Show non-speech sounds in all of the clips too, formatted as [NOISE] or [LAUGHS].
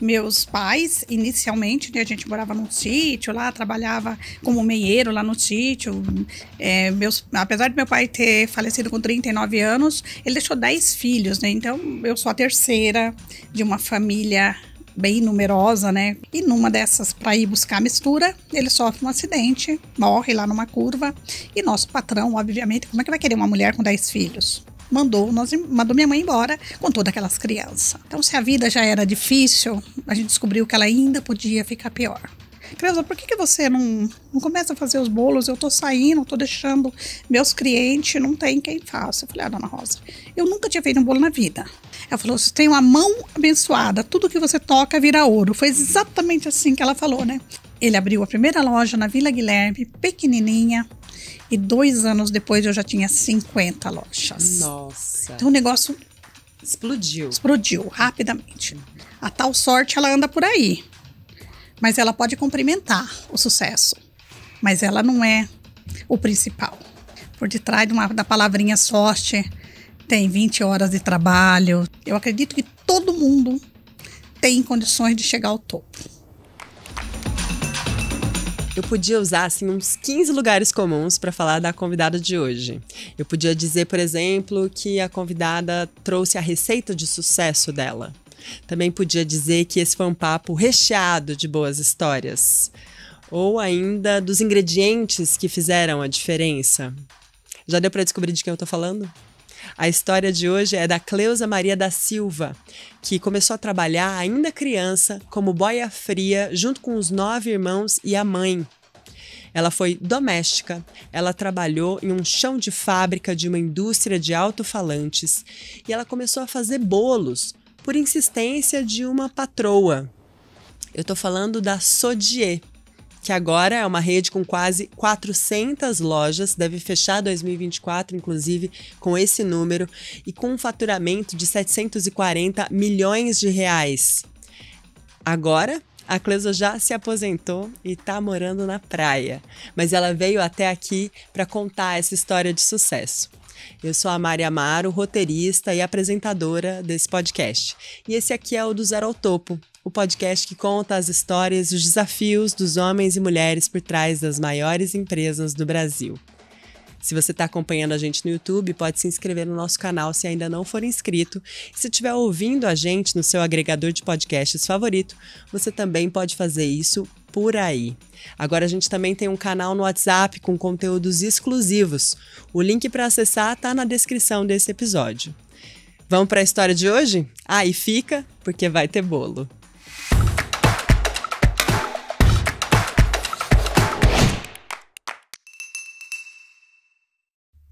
meus pais, inicialmente, né, a gente morava num sítio lá, trabalhava como meieiro lá no sítio. É, meus, apesar de meu pai ter falecido com 39 anos, ele deixou 10 filhos, né? Então eu sou a terceira de uma família bem numerosa, né? E numa dessas, para ir buscar mistura, ele sofre um acidente, morre lá numa curva. E nosso patrão, obviamente, como é que vai querer uma mulher com 10 filhos? mandou, nós, mandou minha mãe embora com todas aquelas crianças. Então, se a vida já era difícil, a gente descobriu que ela ainda podia ficar pior. Creuza, por que, que você não, não começa a fazer os bolos? Eu tô saindo, tô deixando meus clientes, não tem quem faça. Eu falei, ah, dona Rosa, eu nunca tinha feito um bolo na vida. Ela falou, você tem uma mão abençoada, tudo que você toca vira ouro. Foi exatamente assim que ela falou, né? Ele abriu a primeira loja na Vila Guilherme, pequenininha, e dois anos depois eu já tinha 50 lojas. Nossa. Então o negócio explodiu. Explodiu rapidamente. A tal sorte ela anda por aí. Mas ela pode cumprimentar o sucesso. Mas ela não é o principal. Por detrás de uma, da palavrinha sorte, tem 20 horas de trabalho. Eu acredito que todo mundo tem condições de chegar ao topo. Eu podia usar assim uns 15 lugares comuns para falar da convidada de hoje. Eu podia dizer, por exemplo, que a convidada trouxe a receita de sucesso dela. Também podia dizer que esse foi um papo recheado de boas histórias, ou ainda dos ingredientes que fizeram a diferença. Já deu para descobrir de quem eu estou falando? A história de hoje é da Cleusa Maria da Silva, que começou a trabalhar ainda criança como boia fria junto com os nove irmãos e a mãe. Ela foi doméstica, ela trabalhou em um chão de fábrica de uma indústria de alto-falantes e ela começou a fazer bolos por insistência de uma patroa. Eu estou falando da Sodier, que agora é uma rede com quase 400 lojas, deve fechar 2024, inclusive, com esse número, e com um faturamento de 740 milhões de reais. Agora, a Cleusa já se aposentou e está morando na praia, mas ela veio até aqui para contar essa história de sucesso. Eu sou a Mari Amaro, roteirista e apresentadora desse podcast. E esse aqui é o do Zero ao Topo, o podcast que conta as histórias e os desafios dos homens e mulheres por trás das maiores empresas do Brasil. Se você está acompanhando a gente no YouTube, pode se inscrever no nosso canal se ainda não for inscrito. E se estiver ouvindo a gente no seu agregador de podcasts favorito, você também pode fazer isso por aí. Agora a gente também tem um canal no WhatsApp com conteúdos exclusivos. O link para acessar está na descrição desse episódio. Vamos para a história de hoje? Aí ah, fica, porque vai ter bolo.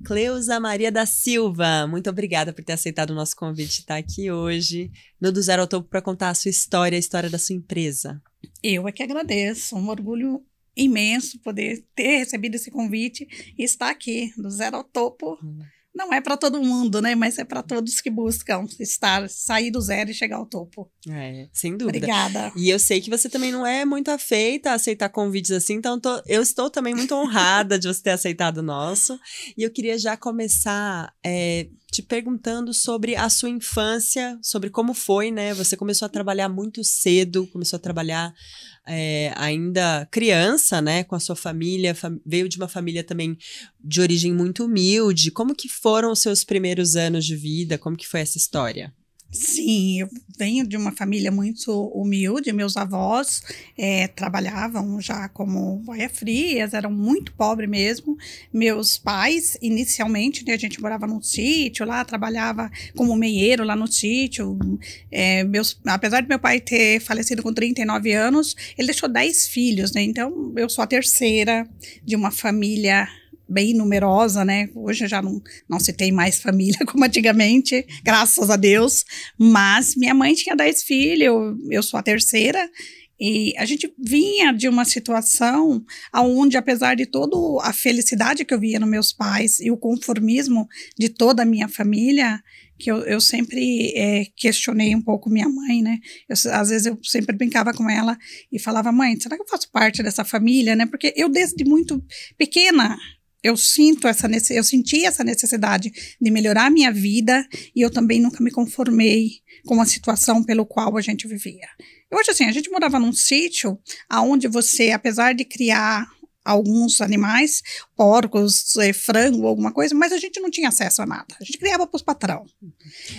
Cleusa Maria da Silva, muito obrigada por ter aceitado o nosso convite de tá estar aqui hoje no Do Zero ao Topo para contar a sua história, a história da sua empresa. Eu é que agradeço, um orgulho imenso poder ter recebido esse convite e estar aqui, do Zero ao Topo. Hum não é para todo mundo, né? Mas é para todos que buscam estar, sair do zero e chegar ao topo. É, sem dúvida. Obrigada. E eu sei que você também não é muito afeita a aceitar convites assim, então tô, eu estou também muito honrada de você ter aceitado o nosso. E eu queria já começar é, te perguntando sobre a sua infância, sobre como foi, né? Você começou a trabalhar muito cedo, começou a trabalhar é, ainda criança, né? Com a sua família, fam veio de uma família também de origem muito humilde. Como que foram os seus primeiros anos de vida? Como que foi essa história? Sim, eu venho de uma família muito humilde. Meus avós é, trabalhavam já como boia frias, eram muito pobres mesmo. Meus pais, inicialmente, né, a gente morava num sítio lá, trabalhava como meieiro lá no sítio. É, meus, apesar de meu pai ter falecido com 39 anos, ele deixou 10 filhos, né? Então, eu sou a terceira de uma família bem numerosa, né? Hoje já não, não se tem mais família [LAUGHS] como antigamente, graças a Deus. Mas minha mãe tinha dez filhos, eu, eu sou a terceira. E a gente vinha de uma situação onde, apesar de toda a felicidade que eu via nos meus pais e o conformismo de toda a minha família, que eu, eu sempre é, questionei um pouco minha mãe, né? Eu, às vezes eu sempre brincava com ela e falava, mãe, será que eu faço parte dessa família, né? Porque eu desde muito pequena eu sinto essa eu senti essa necessidade de melhorar a minha vida e eu também nunca me conformei com a situação pelo qual a gente vivia. Hoje assim, a gente morava num sítio aonde você, apesar de criar alguns animais, porcos, eh, frango, alguma coisa, mas a gente não tinha acesso a nada. A gente criava para os patrão.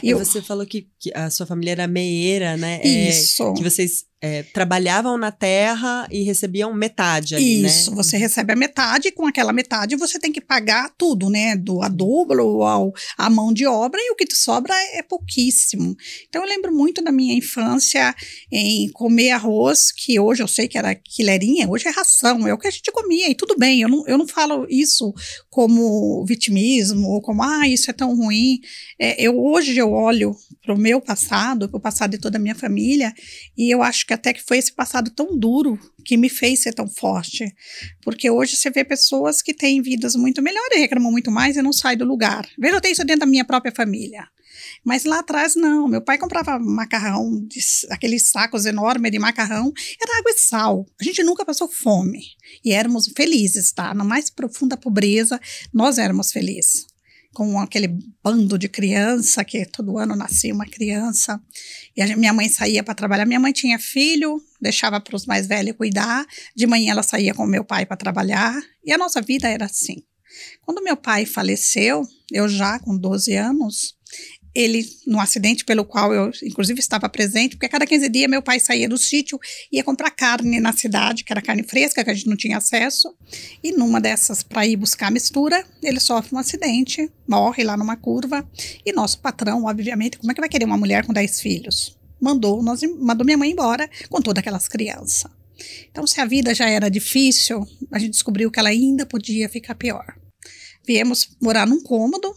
E, é, e eu... você falou que, que, a sua família era meieira, né? É, Isso. É, que vocês é, trabalhavam na terra e recebiam metade ali, né? Isso, né? você recebe a metade e com aquela metade você tem que pagar tudo, né? Do adubo ao a mão de obra e o que te sobra é pouquíssimo. Então eu lembro muito da minha infância em comer arroz, que hoje eu sei que era quilerinha, hoje é ração, é o que a gente comia e tudo bem, eu não, eu não falo isso como vitimismo, ou como, ah, isso é tão ruim. É, eu Hoje eu olho para o meu passado, para o passado de toda a minha família e eu acho que até que foi esse passado tão duro que me fez ser tão forte. Porque hoje você vê pessoas que têm vidas muito melhores, reclamam muito mais e não saem do lugar. Veja, eu tenho isso dentro da minha própria família. Mas lá atrás, não. Meu pai comprava macarrão, de, aqueles sacos enormes de macarrão, era água e sal. A gente nunca passou fome. E éramos felizes, tá? Na mais profunda pobreza, nós éramos felizes com aquele bando de criança, que todo ano nascia uma criança. E a minha mãe saía para trabalhar. Minha mãe tinha filho, deixava para os mais velhos cuidar. De manhã ela saía com meu pai para trabalhar. E a nossa vida era assim. Quando meu pai faleceu, eu já com 12 anos, ele, num acidente pelo qual eu, inclusive, estava presente, porque a cada 15 dias meu pai saía do sítio, ia comprar carne na cidade, que era carne fresca, que a gente não tinha acesso, e numa dessas, para ir buscar mistura, ele sofre um acidente, morre lá numa curva, e nosso patrão, obviamente, como é que vai querer uma mulher com 10 filhos? Mandou, nós, mandou minha mãe embora com todas aquelas crianças. Então, se a vida já era difícil, a gente descobriu que ela ainda podia ficar pior. Viemos morar num cômodo,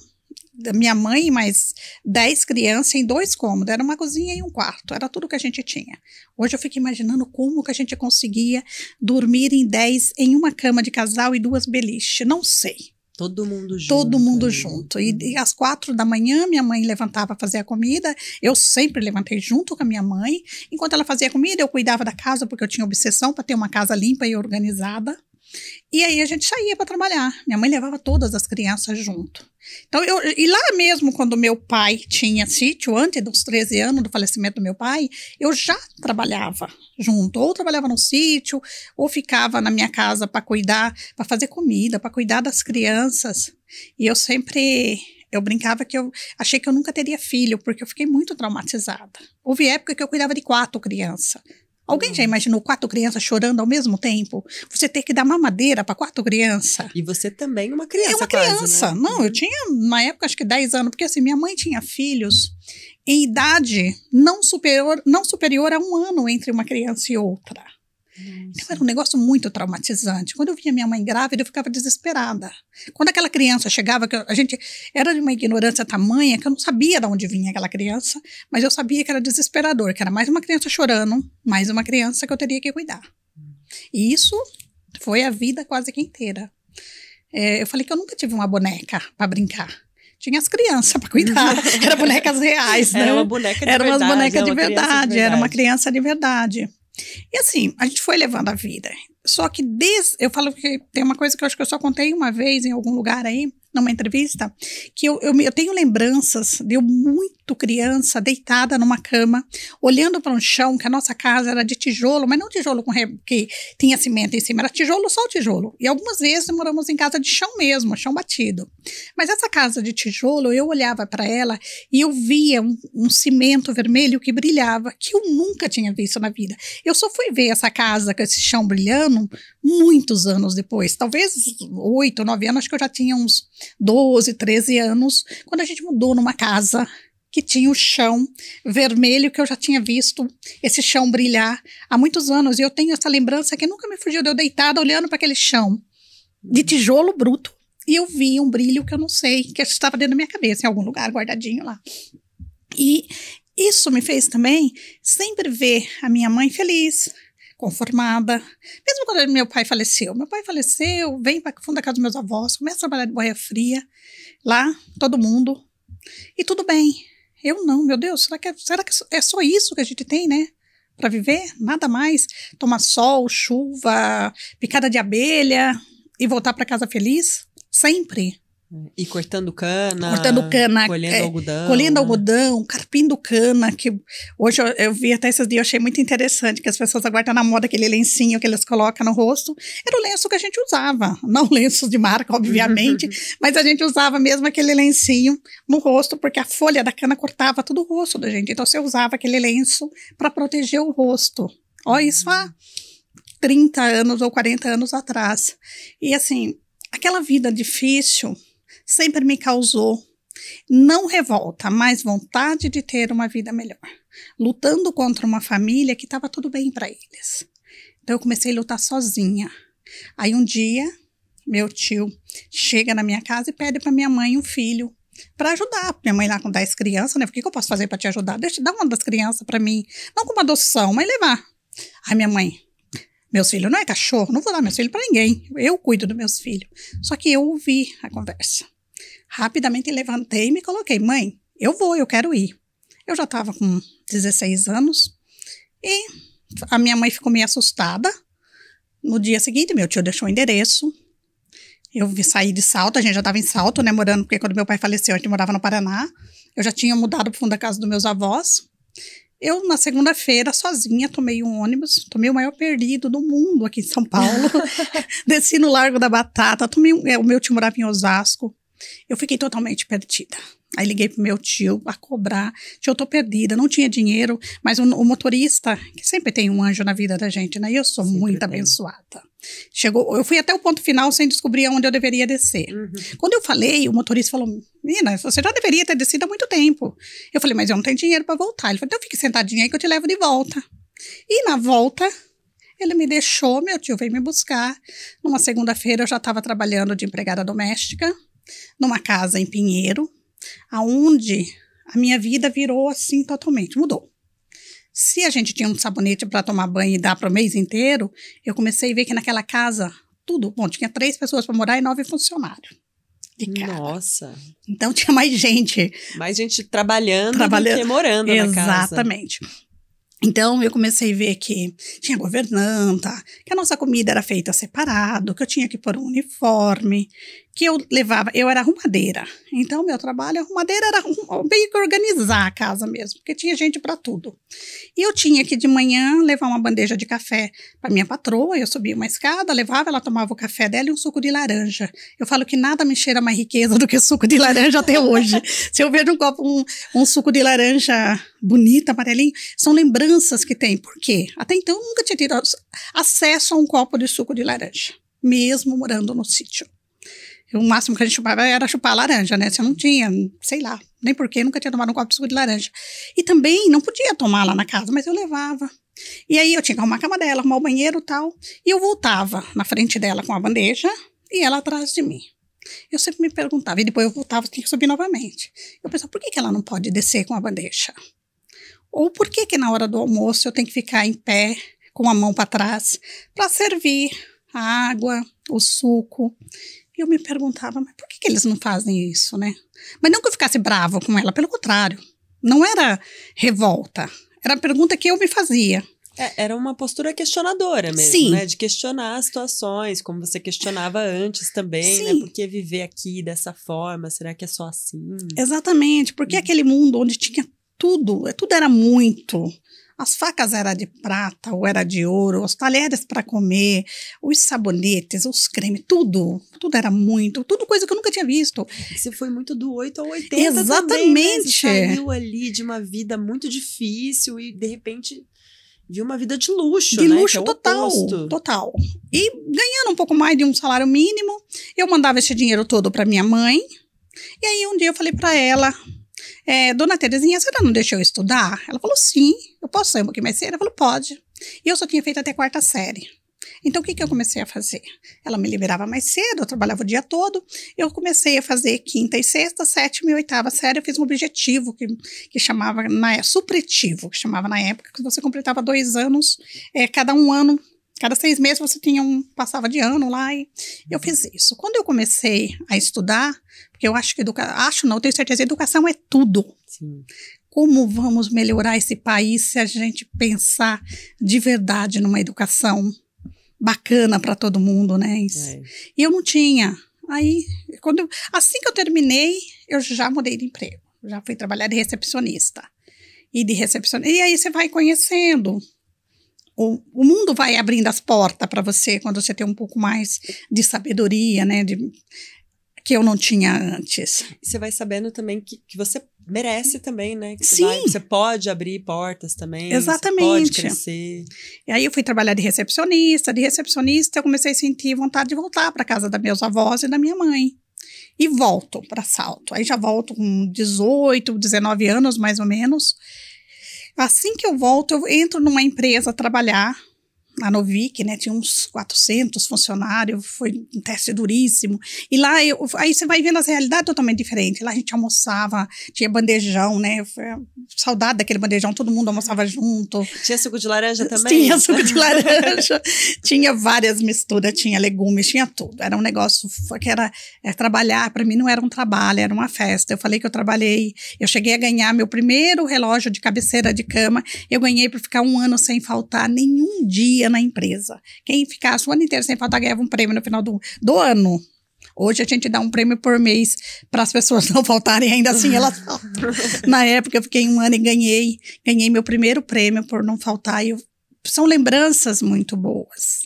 da minha mãe e mais dez crianças em dois cômodos. Era uma cozinha e um quarto. Era tudo que a gente tinha. Hoje eu fico imaginando como que a gente conseguia dormir em dez em uma cama de casal e duas beliche. Não sei. Todo mundo junto. Todo mundo aí. junto. E, uhum. e, às quatro da manhã, minha mãe levantava fazer a comida. Eu sempre levantei junto com a minha mãe. Enquanto ela fazia a comida, eu cuidava da casa, porque eu tinha obsessão para ter uma casa limpa e organizada. E aí a gente saía para trabalhar. Minha mãe levava todas as crianças junto. Então eu e lá mesmo quando meu pai tinha sítio antes dos 13 anos do falecimento do meu pai, eu já trabalhava junto, ou trabalhava no sítio, ou ficava na minha casa para cuidar, para fazer comida, para cuidar das crianças. E eu sempre eu brincava que eu achei que eu nunca teria filho, porque eu fiquei muito traumatizada. Houve época que eu cuidava de quatro crianças. Alguém já imaginou quatro crianças chorando ao mesmo tempo? Você ter que dar mamadeira para quatro crianças? E você também é uma criança. É uma quase, criança. Né? Não, eu uhum. tinha na época acho que 10 anos, porque assim minha mãe tinha filhos em idade não superior não superior a um ano entre uma criança e outra. Então, era um negócio muito traumatizante. Quando eu via minha mãe grávida, eu ficava desesperada. Quando aquela criança chegava, que a gente era de uma ignorância tamanha que eu não sabia de onde vinha aquela criança, mas eu sabia que era desesperador, que era mais uma criança chorando, mais uma criança que eu teria que cuidar. E isso foi a vida quase que inteira. É, eu falei que eu nunca tive uma boneca para brincar tinha as crianças para cuidar. [LAUGHS] Eram bonecas reais, né? Era uma boneca de era verdade. Era é de, verdade, de verdade, era uma criança de verdade. E assim, a gente foi levando a vida. Só que des... eu falo que tem uma coisa que eu acho que eu só contei uma vez em algum lugar aí, numa entrevista que eu, eu, eu tenho lembranças de eu muito criança deitada numa cama, olhando para um chão, que a nossa casa era de tijolo, mas não tijolo com re... que tinha cimento em cima, era tijolo, só tijolo. E algumas vezes moramos em casa de chão mesmo, chão batido. Mas essa casa de tijolo, eu olhava para ela e eu via um, um cimento vermelho que brilhava, que eu nunca tinha visto na vida. Eu só fui ver essa casa com esse chão brilhando muitos anos depois, talvez oito, nove anos, acho que eu já tinha uns 12, 13 anos, quando a gente mudou numa casa que tinha o chão vermelho que eu já tinha visto esse chão brilhar há muitos anos e eu tenho essa lembrança que nunca me fugiu de eu deitada olhando para aquele chão de tijolo bruto e eu vi um brilho que eu não sei que estava dentro da minha cabeça em algum lugar guardadinho lá e isso me fez também sempre ver a minha mãe feliz conformada. Mesmo quando meu pai faleceu. Meu pai faleceu, vem para fundo da casa dos meus avós, começa a trabalhar de boia fria, lá, todo mundo. E tudo bem. Eu não, meu Deus, será que é, será que é só é isso que a gente tem, né? Para viver? Nada mais. Tomar sol, chuva, picada de abelha e voltar para casa feliz? Sempre. E cortando cana, cortando cana colhendo é, algodão. Colhendo né? algodão, carpindo cana, que hoje eu, eu, vi até esses dias, eu achei muito interessante, que as pessoas aguardam na moda aquele lencinho que eles colocam no rosto. Era o lenço que a gente usava, [LAUGHS] não lenços de marca, obviamente, [LAUGHS] mas a gente usava mesmo aquele lencinho no rosto, porque a folha da cana cortava todo o rosto da gente. Então você usava aquele lenço para proteger o rosto. Olha isso há 30 anos ou 40 anos atrás. E assim, aquela vida difícil sempre me causou não revolta, mas vontade de ter uma vida melhor, lutando contra uma família que estava tudo bem para eles. Então eu comecei a lutar sozinha. Aí um dia, meu tio chega na minha casa e pede para minha mãe um filho para ajudar. Minha mãe lá com 10 crianças, né? O que, que eu posso fazer para te ajudar? Deixa dar uma das crianças para mim, não como adoção, mas levar. Aí minha mãe, meus filhos não é cachorro, não vou dar meus filhos para ninguém. Eu cuido dos meus filhos. Só que eu ouvi a conversa. Rapidamente levantei e me coloquei. Mãe, eu vou, eu quero ir. Eu já estava com 16 anos e a minha mãe ficou meio assustada. No dia seguinte, meu tio deixou o endereço. Eu saí de Salto, a gente já estava em Salto, né, morando, porque quando meu pai faleceu, a gente morava no Paraná. Eu já tinha mudado para fundo da casa dos meus avós. Eu, na segunda-feira, sozinha, tomei um ônibus, tomei o maior perdido do mundo aqui em São Paulo. [LAUGHS] [LAUGHS] Desci no Largo da Batata, tomei um, é, o meu tio morava em Osasco. Eu fiquei totalmente perdida. Aí liguei pro meu tio a cobrar. Tio, eu tô perdida, não tinha dinheiro, mas o, o, motorista, que sempre tem um anjo na vida da gente, né? Eu sou sempre muito tem. abençoada. Chegou, eu fui até o ponto final sem descobrir onde eu deveria descer. Uhum. Quando eu falei, o motorista falou: Mina, você já deveria ter descido há muito tempo. Eu falei, mas eu não tenho dinheiro para voltar. Ele falou: então fique sentadinha aí que eu te levo de volta. E na volta, ele me deixou, meu tio veio me buscar. Numa segunda-feira eu já estava trabalhando de empregada doméstica numa casa em Pinheiro, aonde a minha vida virou assim totalmente, mudou. Se a gente tinha um sabonete para tomar banho e dar para o mês inteiro, eu comecei a ver que naquela casa tudo, bom, tinha três pessoas para morar e nove funcionários. Nossa. Então tinha mais gente. Mais gente trabalhando, trabalhando. do que morando Exatamente. na casa. Exatamente. Então eu comecei a ver que tinha governanta, que a nossa comida era feita separado, que eu tinha que pôr um uniforme, que eu levava, eu era arrumadeira. Então, meu trabalho arrumadeira era meio que organizar a casa mesmo, porque tinha gente para tudo. E eu tinha que de manhã levar uma bandeja de café para minha patroa, eu subia uma escada, levava, ela tomava o café dela e um suco de laranja. Eu falo que nada me cheira mais riqueza do que o suco de laranja até hoje. [LAUGHS] Se eu vejo um copo, um, um suco de laranja bonita, amarelinho, são lembranças que tem. Por quê? Até então, eu nunca tinha tido acesso a um copo de suco de laranja, mesmo morando no sítio. O máximo que a gente chupava era chupar laranja, né? Você não tinha, sei lá, nem porque nunca tinha tomado um copo de suco de laranja. E também não podia tomar lá na casa, mas eu levava. E aí eu tinha que arrumar a cama dela, arrumar o banheiro e tal. E eu voltava na frente dela com a bandeja e ela atrás de mim. Eu sempre me perguntava, e depois eu voltava, tinha que subir novamente. Eu pensava, por que, que ela não pode descer com a bandeja? Ou por que, que na hora do almoço eu tenho que ficar em pé, com a mão para trás, para servir a água, o suco? E eu me perguntava, mas por que, que eles não fazem isso, né? Mas não que eu ficasse bravo com ela, pelo contrário. Não era revolta. Era a pergunta que eu me fazia. É, era uma postura questionadora mesmo, Sim. né? De questionar as situações, como você questionava antes também, né, Sim. né? Por que viver aqui dessa forma? Será que é só assim? Exatamente, porque hum. aquele mundo onde tinha tudo, tudo era muito. As facas eram de prata ou era de ouro, os talheres para comer, os sabonetes, os cremes, tudo. Tudo era muito, tudo coisa que eu nunca tinha visto. Você foi muito do 8 ao 80 Exatamente. Também, né? Você saiu ali de uma vida muito difícil e de repente viu uma vida de luxo, de né? luxo é total, oposto. total. E ganhando um pouco mais de um salário mínimo, eu mandava esse dinheiro todo para minha mãe. E aí um dia eu falei para ela, é, dona Terezinha, a senhora não deixou eu estudar? Ela falou, sim, eu posso sair um pouquinho mais cedo? Ela falou, pode. E eu só tinha feito até quarta série. Então, o que, que eu comecei a fazer? Ela me liberava mais cedo, eu trabalhava o dia todo. Eu comecei a fazer quinta e sexta, sétima e oitava série. Eu fiz um objetivo que, que chamava, na, é, supletivo, que chamava na época, que você completava dois anos, é, cada um ano Cada seis meses você tinha um, passava de ano lá e eu uhum. fiz isso. Quando eu comecei a estudar, porque eu acho que educa, acho não, tenho certeza, educação é tudo. Sim. Como vamos melhorar esse país se a gente pensar de verdade numa educação bacana para todo mundo, né? É. E eu não tinha. Aí, quando eu, assim que eu terminei, eu já mudei de emprego. Já fui trabalhar de recepcionista. E de recepcionista. E aí você vai conhecendo o, o mundo vai abrindo as portas para você quando você tem um pouco mais de sabedoria, né? De, que eu não tinha antes. Você vai sabendo também que, que você merece também, né? Que Sim. Você, vai, você pode abrir portas também. Exatamente. pode crescer. E aí eu fui trabalhar de recepcionista. De recepcionista eu comecei a sentir vontade de voltar para casa da meus avós e da minha mãe. E volto para Salto. Aí já volto com 18, 19 anos mais ou menos. Assim que eu volto, eu entro numa empresa trabalhar na Novik, né? Tinha uns 400 funcionários, foi um teste duríssimo. E lá, eu, aí você vai vendo as realidades totalmente diferentes. Lá a gente almoçava, tinha bandejão, né? Foi saudade daquele bandejão, todo mundo almoçava junto. Tinha suco de laranja também? Tinha suco de laranja, [LAUGHS] tinha várias misturas, tinha legumes, tinha tudo. Era um negócio que era, é, trabalhar, para mim não era um trabalho, era uma festa. Eu falei que eu trabalhei, eu cheguei a ganhar meu primeiro relógio de cabeceira de cama, eu ganhei para ficar um ano sem faltar nenhum dia na empresa. Quem ficasse o ano inteiro sem faltar ganhava um prêmio no final do, do ano. Hoje a gente dá um prêmio por mês para as pessoas [LAUGHS] não faltarem, ainda assim elas [LAUGHS] faltam. na época eu fiquei um ano e ganhei, ganhei meu primeiro prêmio por não faltar. Eu, são lembranças muito boas.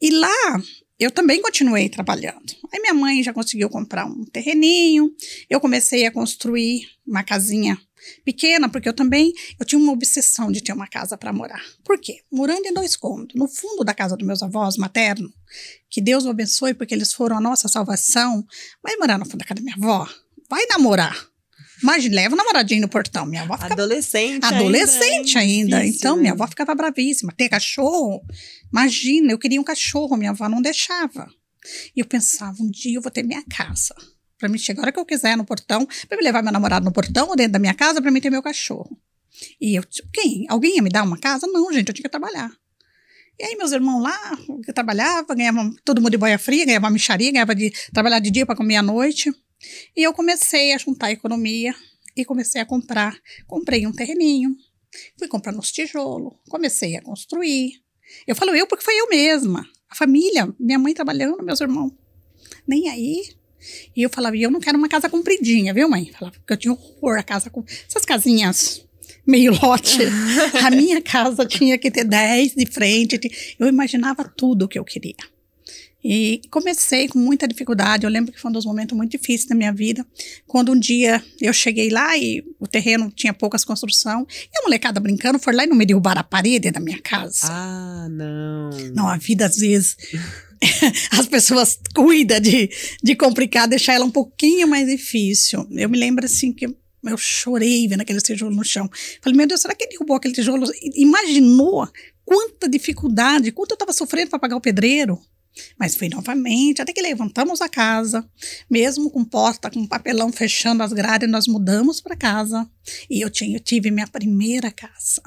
E lá eu também continuei trabalhando. Aí minha mãe já conseguiu comprar um terreninho, eu comecei a construir uma casinha Pequena, porque eu também eu tinha uma obsessão de ter uma casa para morar. Por quê? Morando em dois cômodos, no fundo da casa dos meus avós materno, que Deus o abençoe porque eles foram a nossa salvação, vai morar no fundo da casa da minha avó, vai namorar. mas leva o namoradinho no portão. Minha avó ficava... Adolescente. Adolescente ainda. É ainda. então, minha né? avó ficava bravíssima. Ter cachorro? Imagina, eu queria um cachorro, minha avó não deixava. E eu pensava, um dia eu vou ter minha casa para mim chegar a hora que eu quiser no portão, para me levar meu namorado no portão ou dentro da minha casa, para mim ter meu cachorro. E eu, tipo, quem? Alguém ia me dar uma casa? Não, gente, eu tinha que trabalhar. E aí meus irmãos lá, que trabalhavam ganhavam todo mundo de boia fria, ganhava micharia, ganhava de trabalhar de dia para comer à noite. E eu comecei a juntar a economia e comecei a comprar. Comprei um terreninho, fui comprando os tijolos, comecei a construir. Eu falo eu porque foi eu mesma. A família, minha mãe trabalhando, meus irmãos. Nem aí, e eu falava, e eu não quero uma casa compridinha, viu, mãe? Falava, porque eu tinha horror a casa com. Essas casinhas meio lote. [LAUGHS] a minha casa tinha que ter 10 de frente. Eu imaginava tudo o que eu queria. E comecei com muita dificuldade. Eu lembro que foi um dos momentos muito difíceis da minha vida, quando um dia eu cheguei lá e o terreno tinha poucas construção, e a molecada brincando foi lá e não me derrubaram a parede da minha casa. Ah, não. Não, a vida às vezes [LAUGHS] as pessoas cuidam de, de complicar, deixar ela um pouquinho mais difícil. Eu me lembro assim que eu chorei vendo aquele tijolo no chão. Falei, meu Deus, será que ele derrubou aquele tijolo? Imaginou quanta dificuldade, quanto eu estava sofrendo para pagar o pedreiro? Mas fui novamente, até que levantamos a casa, mesmo com porta, com papelão fechando as grades, nós mudamos para casa e eu, tinha, eu tive minha primeira casa.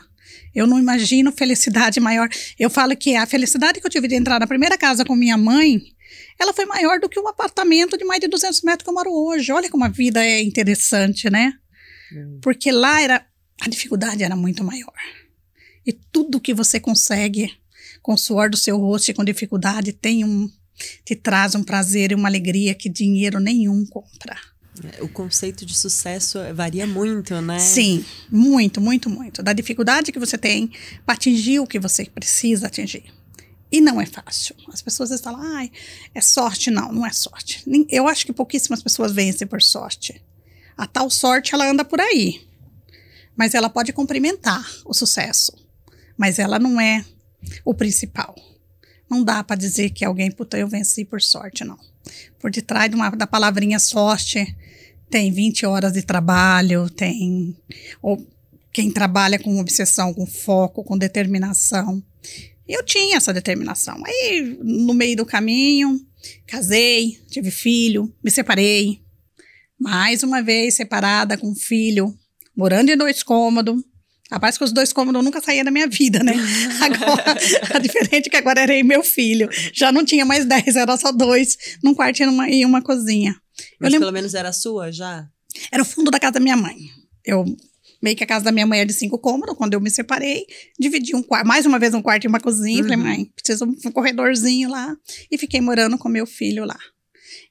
Eu não imagino felicidade maior. Eu falo que a felicidade que eu tive de entrar na primeira casa com minha mãe, ela foi maior do que um apartamento de mais de 200 metros que eu moro hoje. Olha como a vida é interessante, né? Porque lá era a dificuldade era muito maior. E tudo que você consegue com o suor do seu rosto e com dificuldade tem um te traz um prazer e uma alegria que dinheiro nenhum compra. É, o conceito de sucesso é, varia muito, né? Sim, muito, muito, muito. Da dificuldade que você tem para atingir o que você precisa atingir. E não é fácil. As pessoas estão lá, ai, é sorte. Não, não é sorte. Eu acho que pouquíssimas pessoas vencem por sorte. A tal sorte, ela anda por aí. Mas ela pode cumprimentar o sucesso. Mas ela não é o principal. Não dá para dizer que alguém, puta, eu venci por sorte, não. Por detrás de uma, da palavrinha sorte, tem 20 horas de trabalho, tem. Ou quem trabalha com obsessão, com foco, com determinação. Eu tinha essa determinação. Aí, no meio do caminho, casei, tive filho, me separei. Mais uma vez separada com filho, morando em dois cômodos, Rapaz, que os dois cômodos nunca saía da minha vida, né? [LAUGHS] Agora, a tá diferente que agora era eu meu filho. Já não tinha mais dez, era só dois, num quarto e, numa, e uma cozinha. Mas lembro, pelo menos era sua já? Era o fundo da casa da minha mãe. Eu meio que a casa da minha mãe é de cinco cômodos, quando eu me separei, dividi um quarto, mais uma vez um quarto e uma cozinha, uhum. falei, mãe, preciso um corredorzinho lá, e fiquei morando com meu filho lá.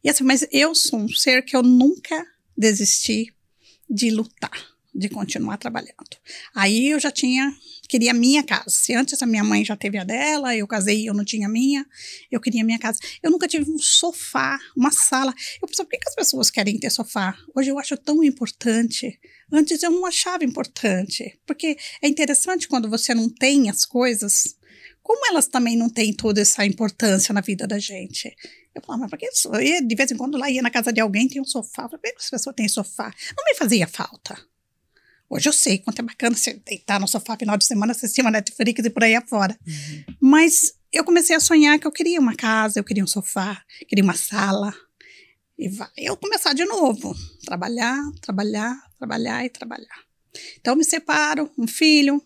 E assim, mas eu sou um ser que eu nunca desisti de lutar de continuar trabalhando. Aí eu já tinha, queria minha casa. Se antes a minha mãe já teve a dela, eu casei e eu não tinha minha, eu queria minha casa. Eu nunca tive um sofá, uma sala. Eu pensava, por que, que as pessoas querem ter sofá? Hoje eu acho tão importante. Antes eu não achava importante, porque é interessante quando você não tem as coisas, como elas também não têm toda essa importância na vida da gente. Eu falava, mas por que isso? Eu ia, de vez em quando lá ia na casa de alguém, tinha um sofá. Por que as pessoas têm sofá. Não me fazia falta. Hoje eu sei quanto é bacana você deitar no sofá final de semana, assistir uma Netflix e por aí afora. Uhum. Mas eu comecei a sonhar que eu queria uma casa, eu queria um sofá, queria uma sala. E vai eu começar de novo. Trabalhar, trabalhar, trabalhar e trabalhar. Então eu me separo, um filho,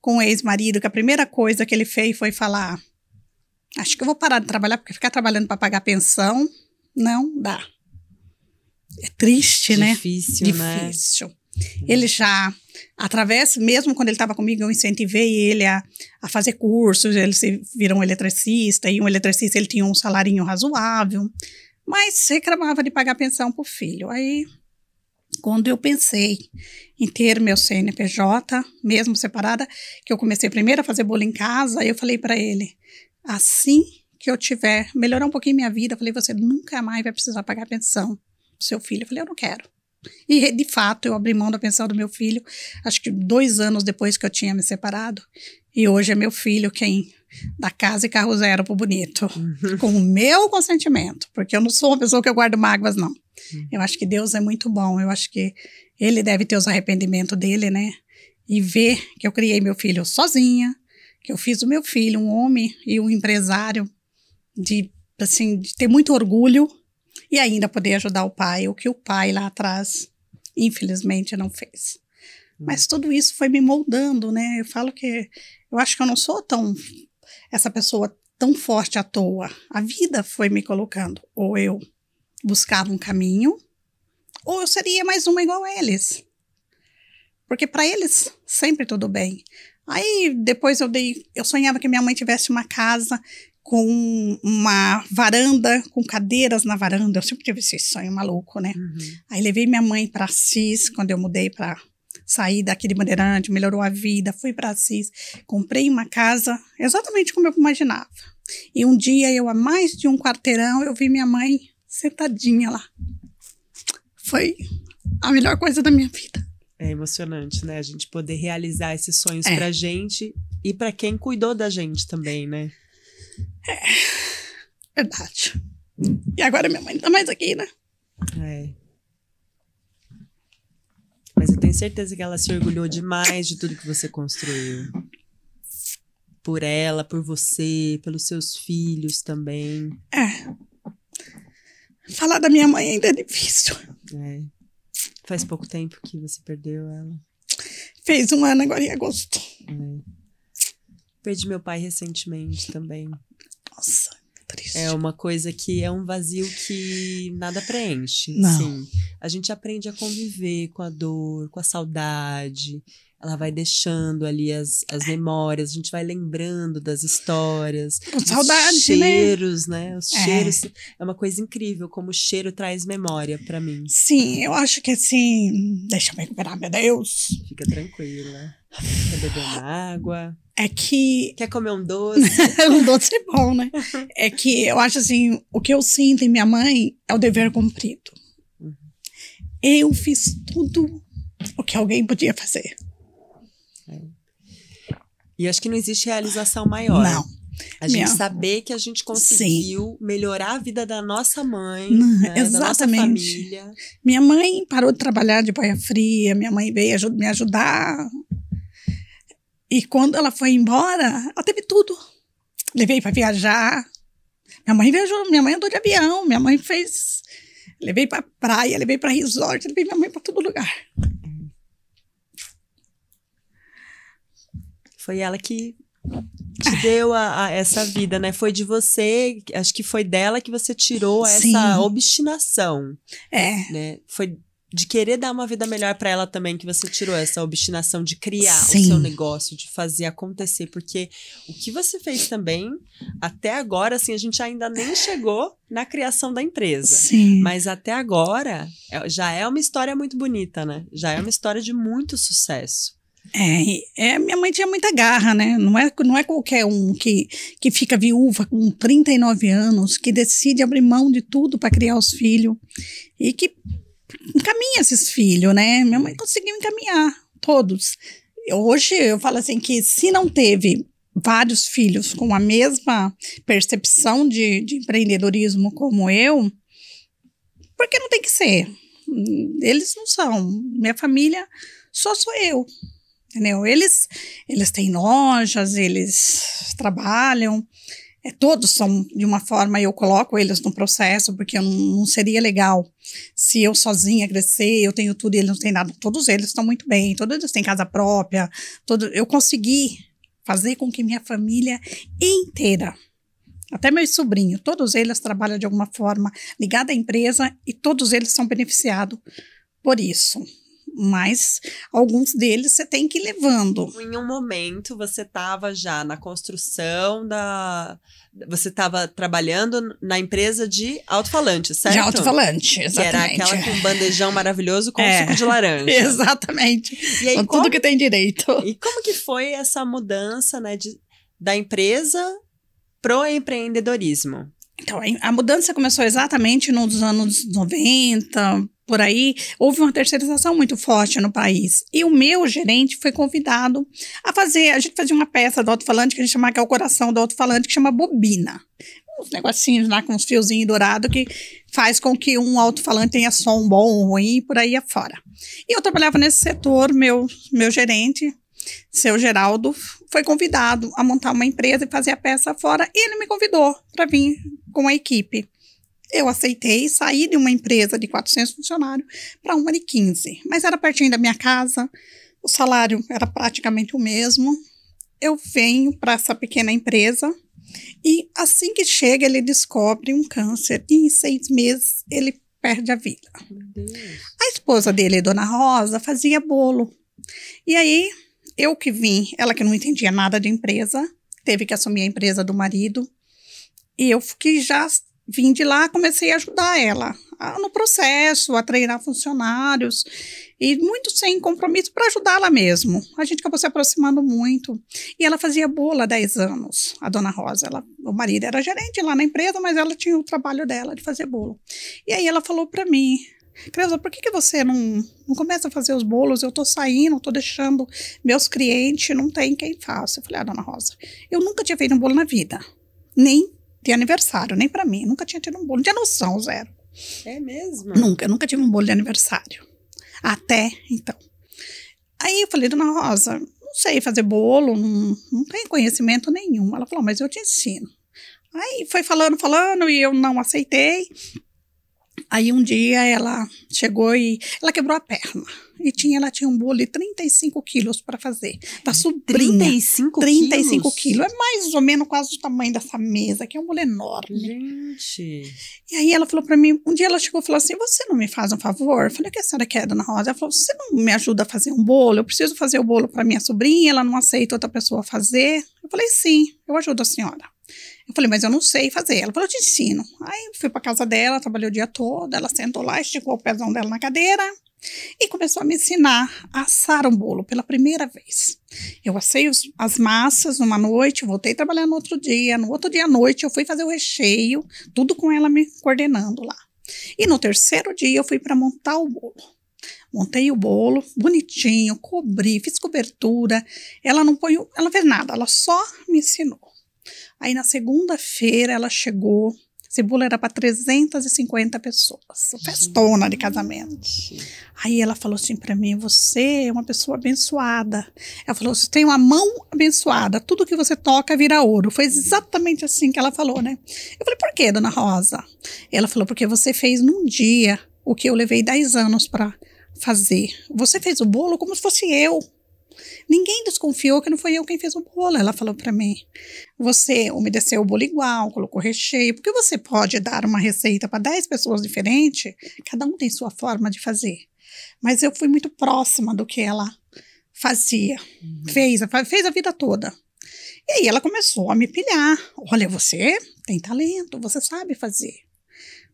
com um ex-marido, que a primeira coisa que ele fez foi falar: Acho que eu vou parar de trabalhar, porque ficar trabalhando para pagar pensão não dá. É triste, né? Difícil, né? Difícil. Difícil. Né? Ele já através, mesmo quando ele estava comigo, eu incentivei ele a, a fazer cursos, ele se virou um eletricista, e um eletricista ele tinha um salarinho razoável, mas reclamava de pagar pensão para o filho. Aí, quando eu pensei em ter meu CNPJ, mesmo separada, que eu comecei primeiro a fazer bolo em casa, eu falei para ele, assim que eu tiver, melhorar um pouquinho minha vida, eu falei, você nunca mais vai precisar pagar pensão pro seu filho. Eu falei, eu não quero. E, de fato, eu abri mão da pensão do meu filho, acho que dois anos depois que eu tinha me separado. E hoje é meu filho quem dá casa e carro zero pro bonito. Uhum. Com o meu consentimento, porque eu não sou uma pessoa que eu guardo mágoas, não. Uhum. Eu acho que Deus é muito bom, eu acho que ele deve ter os arrependimentos dele, né? E ver que eu criei meu filho sozinha, que eu fiz o meu filho um homem e um empresário de, assim, de ter muito orgulho e ainda poder ajudar o pai, o que o pai lá atrás, infelizmente, não fez. Hum. Mas tudo isso foi me moldando, né? Eu falo que eu acho que eu não sou tão essa pessoa tão forte à toa. A vida foi me colocando. Ou eu buscava um caminho, ou eu seria mais uma igual a eles. Porque para eles sempre tudo bem. Aí depois eu dei, eu sonhava que minha mãe tivesse uma casa com uma varanda, com cadeiras na varanda. Eu sempre tive esse sonho maluco, né? Uhum. Aí levei minha mãe para Assis, quando eu mudei para sair daqui de Bandeirante, melhorou a vida, fui para Assis, comprei uma casa exatamente como eu imaginava. E um dia, eu a mais de um quarteirão, eu vi minha mãe sentadinha lá. Foi a melhor coisa da minha vida. É emocionante, né? A gente poder realizar esses sonhos é. pra gente e para quem cuidou da gente também, né? É, verdade. E agora minha mãe não tá mais aqui, né? É. Mas eu tenho certeza que ela se orgulhou demais de tudo que você construiu. Por ela, por você, pelos seus filhos também. É. Falar da minha mãe ainda é difícil. É. Faz pouco tempo que você perdeu ela. Fez um ano agora em agosto. É. Perdi meu pai recentemente também. Nossa, triste. É uma coisa que é um vazio que nada preenche. Não. Sim. A gente aprende a conviver com a dor, com a saudade ela vai deixando ali as, as memórias, a gente vai lembrando das histórias, Com [LAUGHS] saudade, né? cheiros, né? né? Os é. cheiros. É uma coisa incrível como o cheiro traz memória para mim. Sim, eu acho que assim. Deixa eu recuperar, meu Deus. Fica tranquila. Quer beber água? É que. Quer comer um doce? [LAUGHS] um doce é bom, né? [LAUGHS] é que eu acho assim: o que eu sinto em minha mãe é o dever cumprido. Uhum. Eu fiz tudo o que alguém podia fazer. E acho que não existe realização maior. Não. A gente Minha... saber que a gente conseguiu Sim. melhorar a vida da nossa mãe, não, hum, né, exatamente. da nossa família. Minha mãe parou de trabalhar de boia fria, minha mãe veio aj me ajudar. E quando ela foi embora, ela teve tudo. Levei para viajar. Minha mãe viajou, minha mãe andou de avião, minha mãe fez. Levei para praia, levei para resort, levei minha mãe para todo lugar. foi ela que te deu a, a, essa vida, né? Foi de você, acho que foi dela que você tirou essa Sim. obstinação. É. Né? Foi de querer dar uma vida melhor para ela também que você tirou essa obstinação de criar Sim. o seu negócio, de fazer acontecer, porque o que você fez também até agora, assim, a gente ainda nem chegou na criação da empresa. Sim. Mas até agora é, já é uma história muito bonita, né? Já é uma história de muito sucesso. É, é, minha mãe tinha muita garra, né? Não é, não é qualquer um que, que fica viúva com 39 anos, que decide abrir mão de tudo para criar os filhos e que encaminha esses filhos, né? Minha mãe conseguiu encaminhar todos. Hoje eu falo assim que se não teve vários filhos com a mesma percepção de, de empreendedorismo como eu, porque não tem que ser? Hum, eles não são. Minha família só sou eu entendeu? Eles, eles têm lojas, eles trabalham, é, todos são de uma forma, eu coloco eles no processo, porque não, não, seria legal se eu sozinha crescer, eu tenho tudo e eles não têm nada. Todos eles estão muito bem, todos eles têm casa própria, todo, eu consegui fazer com que minha família inteira até meus sobrinhos, todos eles trabalham de alguma forma ligada à empresa e todos eles são beneficiados por isso mas alguns deles você tem que ir levando. Em um momento você estava já na construção da. Você estava trabalhando na empresa de alto-falante, certo? De alto-falante, exatamente. Que era aquela com um bandejão maravilhoso com é, suco de laranja. [LAUGHS] Exatamente. E aí, com como... tudo que tem direito. E como que foi essa mudança né, de, da empresa pro empreendedorismo? Então, a mudança começou exatamente nos anos 90, por aí, houve uma terceirização muito forte no país. E o meu gerente foi convidado a fazer, a gente fazia uma peça do alto-falante que a gente chamava que é o coração do alto-falante, que chama bobina. Uns negocinhos lá com uns fiozinhos dourados que faz com que um alto-falante tenha som bom, ruim e por aí afora. E eu trabalhava nesse setor, meu, meu gerente, seu Geraldo, foi convidado a montar uma empresa e fazer a peça fora, e ele me convidou para vir com a equipe eu aceitei sair de uma empresa de 400 funcionários para uma de 15. Mas era pertinho da minha casa, o salário era praticamente o mesmo. Eu venho para essa pequena empresa e assim que chega ele descobre um câncer e em seis meses ele perde a vida. A esposa dele, Dona Rosa, fazia bolo. E aí eu que vim, ela que não entendia nada de empresa, teve que assumir a empresa do marido. E eu que já vim de lá, comecei a ajudar ela a, no processo, a treinar funcionários e muito sem compromisso para ajudá-la mesmo. A gente acabou se aproximando muito. E ela fazia bolo há 10 anos, a dona Rosa. Ela, o marido era gerente lá na empresa, mas ela tinha o trabalho dela de fazer bolo. E aí ela falou para mim, Creuza, por que, que você não, não começa a fazer os bolos? Eu estou saindo, estou deixando meus clientes, não tem quem faça. Eu falei, ah, dona Rosa, eu nunca tinha feito um bolo na vida. Nem ter aniversário, nem para mim. Nunca tinha tido um bolo. Não tinha noção, zero. É mesmo? Nunca, nunca tive um bolo de aniversário. Até então. Aí eu falei, dona Rosa, não sei fazer bolo, não, não tenho conhecimento nenhum. Ela falou, mas eu te ensino. Aí foi falando, falando, e eu não aceitei. Aí um dia ela chegou e ela quebrou a perna. E tinha, ela tinha um bolo de 35 quilos para fazer. Da tá sobrinha. 35 35 quilos? quilos. É mais ou menos quase o tamanho dessa mesa, que é um bolo enorme. Gente. E aí ela falou para mim, um dia ela chegou e falou assim: Você não me faz um favor? Eu falei: O que a senhora quer, dona Rosa? Ela falou: Você não me ajuda a fazer um bolo? Eu preciso fazer o bolo para minha sobrinha, ela não aceita outra pessoa fazer. Eu falei: Sim, eu ajudo a senhora. Eu falei, mas eu não sei fazer. Ela falou, eu te ensino. Aí fui para casa dela, trabalhei o dia todo, ela sentou lá, esticou o pezão dela na cadeira e começou a me ensinar a assar um bolo pela primeira vez. Eu assei os, as massas numa noite, voltei a trabalhar no outro dia. No outro dia à noite eu fui fazer o recheio, tudo com ela me coordenando lá. E no terceiro dia eu fui para montar o bolo. Montei o bolo bonitinho, cobri, fiz cobertura. Ela não põe, ela fez nada, ela só me ensinou. Aí na segunda-feira ela chegou. Cebola era para 350 pessoas, festona de casamento. Aí ela falou assim para mim: Você é uma pessoa abençoada. Ela falou: Você assim, tem uma mão abençoada, tudo que você toca vira ouro. Foi exatamente assim que ela falou, né? Eu falei: Por que, dona Rosa? Ela falou: Porque você fez num dia o que eu levei 10 anos para fazer. Você fez o bolo como se fosse eu. Ninguém desconfiou que não foi eu quem fez o bolo, ela falou para mim. Você umedeceu o bolo igual, colocou recheio, porque você pode dar uma receita para 10 pessoas diferentes, cada um tem sua forma de fazer. Mas eu fui muito próxima do que ela fazia, uhum. fez, fez a vida toda. E aí ela começou a me pilhar. Olha, você tem talento, você sabe fazer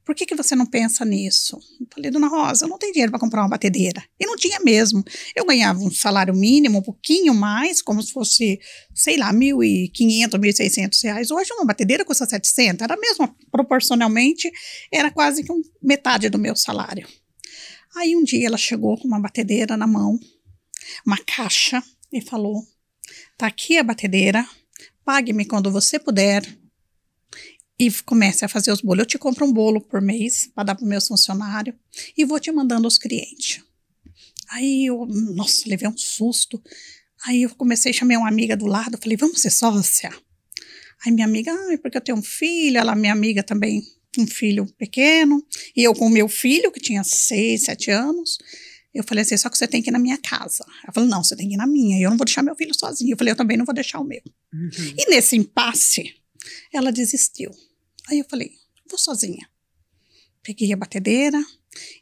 por que, que você não pensa nisso? Eu falei, dona Rosa, eu não tenho dinheiro para comprar uma batedeira. E não tinha mesmo. Eu ganhava um salário mínimo, um pouquinho mais, como se fosse, sei lá, R$ 1.500, R$ 1.600. Hoje uma batedeira custa 700. Era mesmo, proporcionalmente, era quase que um, metade do meu salário. Aí um dia ela chegou com uma batedeira na mão, uma caixa, e falou: tá aqui a batedeira, pague-me quando você puder e comece a fazer os bolos. Eu te compro um bolo por mês para dar para o meu funcionário e vou te mandando os clientes. Aí eu, nossa, levei um susto. Aí eu comecei, chamei uma amiga do lado, falei, vamos ser sócia. Aí minha amiga, ah, é porque eu tenho um filho, ela, minha amiga também, um filho pequeno, e eu com o meu filho, que tinha seis, sete anos. Eu falei assim, só que você tem que ir na minha casa. Ela falou, não, você tem que ir na minha, eu não vou deixar meu filho sozinho. Eu falei, eu também não vou deixar o meu. Uhum. E nesse impasse, ela desistiu. Aí eu falei, vou sozinha. Peguei a batedeira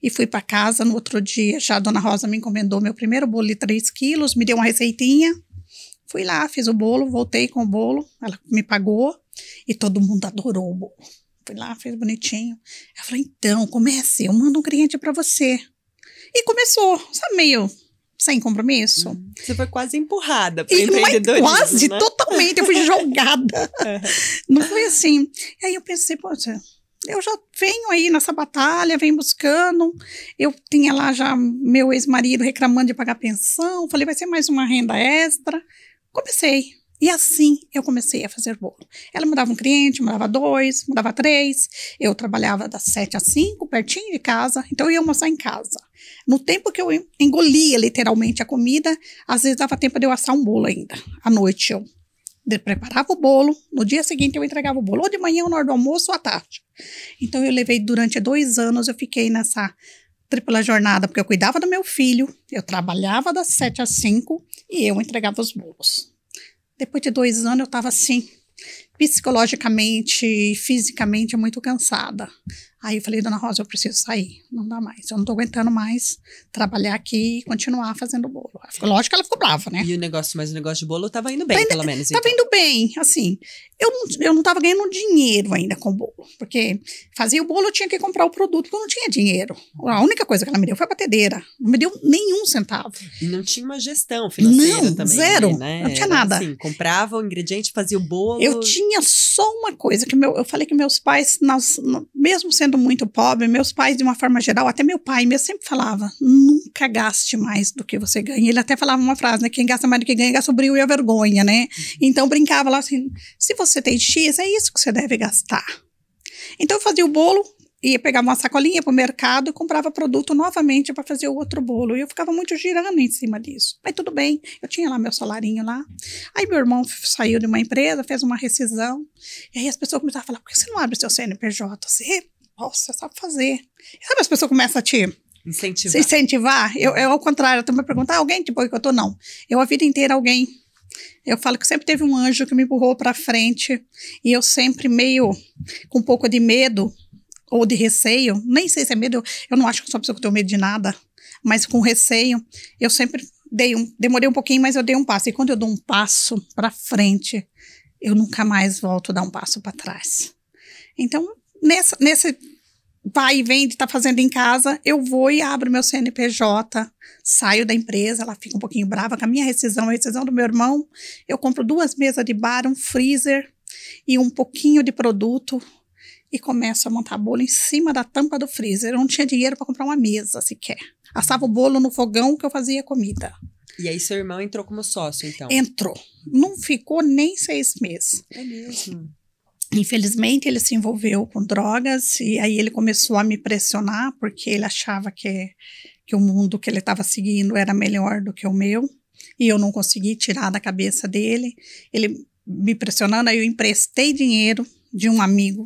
e fui para casa. No outro dia, já a dona Rosa me encomendou meu primeiro bolo de 3 quilos, me deu uma receitinha. Fui lá, fiz o bolo, voltei com o bolo. Ela me pagou e todo mundo adorou o bolo. Fui lá, fez bonitinho. Ela falou: então, comece, eu mando um cliente para você. E começou, sabe, meio sem compromisso. Uhum. Você foi quase empurrada para é empreendedorismo, Quase, né? totalmente. Eu fui [LAUGHS] jogada. Uhum. Não foi assim. E aí eu pensei, poxa, eu já venho aí nessa batalha, venho buscando. Eu tinha lá já meu ex-marido reclamando de pagar pensão. Falei, vai ser mais uma renda extra. Comecei. E assim eu comecei a fazer bolo. Ela mudava um cliente, mudava dois, mudava três. Eu trabalhava das sete às cinco, pertinho de casa, então eu ia almoçar em casa. No tempo que eu engolia literalmente a comida, às vezes dava tempo de eu assar um bolo ainda. À noite eu preparava o bolo, no dia seguinte eu entregava o bolo, ou de manhã, ou na hora do almoço, ou à tarde. Então eu levei durante dois anos, eu fiquei nessa tripla jornada, porque eu cuidava do meu filho, eu trabalhava das sete às cinco e eu entregava os bolos. Depois de dois anos, eu estava assim, psicologicamente e fisicamente muito cansada. Aí eu falei, dona Rosa, eu preciso sair, não dá mais, eu não tô aguentando mais trabalhar aqui e continuar fazendo bolo. Ficou, lógico que ela ficou brava, né? E o negócio, mas o negócio de bolo tava indo bem, tá indo, pelo menos. Tava então. indo bem, assim, eu, eu não tava ganhando dinheiro ainda com o bolo, porque fazia o bolo eu tinha que comprar o produto, porque eu não tinha dinheiro. A única coisa que ela me deu foi a batedeira, não me deu nenhum centavo. E não tinha uma gestão financeira não, também, zero, né? não tinha nada. Assim, comprava o ingrediente, fazia o bolo. Eu tinha só uma coisa, que meu, eu falei que meus pais, mesmo sendo sendo muito pobre, meus pais, de uma forma geral, até meu pai mesmo sempre falava: nunca gaste mais do que você ganha. Ele até falava uma frase, né? Quem gasta mais do que ganha, gasta o brilho e a vergonha, né? Uhum. Então brincava lá assim: se você tem X, é isso que você deve gastar. Então eu fazia o bolo, ia pegar uma sacolinha para o mercado e comprava produto novamente para fazer o outro bolo. E eu ficava muito girando em cima disso. Mas tudo bem, eu tinha lá meu salarinho lá. Aí meu irmão saiu de uma empresa, fez uma rescisão. E aí as pessoas começaram a falar: por que você não abre seu CNPJ? Você nossa, sabe fazer. Sabe, as pessoas começam a te incentivar. incentivar. Eu, eu, uhum. é ao contrário, eu também perguntar ah, alguém te boicotou? Não. Eu, a vida inteira, alguém. Eu falo que sempre teve um anjo que me empurrou para frente e eu sempre meio com um pouco de medo ou de receio, nem sei se é medo, eu, eu não acho que sou uma pessoa que tenho medo de nada, mas com receio, eu sempre dei um, demorei um pouquinho, mas eu dei um passo. E quando eu dou um passo para frente, eu nunca mais volto a dar um passo para trás. Então, nessa, nesse vai e vende, tá fazendo em casa, eu vou e abro meu CNPJ, saio da empresa, ela fica um pouquinho brava com a minha rescisão, a rescisão do meu irmão, eu compro duas mesas de bar, um freezer e um pouquinho de produto e começo a montar bolo em cima da tampa do freezer. Eu não tinha dinheiro para comprar uma mesa sequer. Assava o bolo no fogão que eu fazia comida. E aí seu irmão entrou como sócio, então? Entrou. Não ficou nem seis meses. É mesmo. Infelizmente, ele se envolveu com drogas e aí ele começou a me pressionar porque ele achava que, que o mundo que ele estava seguindo era melhor do que o meu e eu não consegui tirar da cabeça dele. Ele me pressionando, aí eu emprestei dinheiro de um amigo,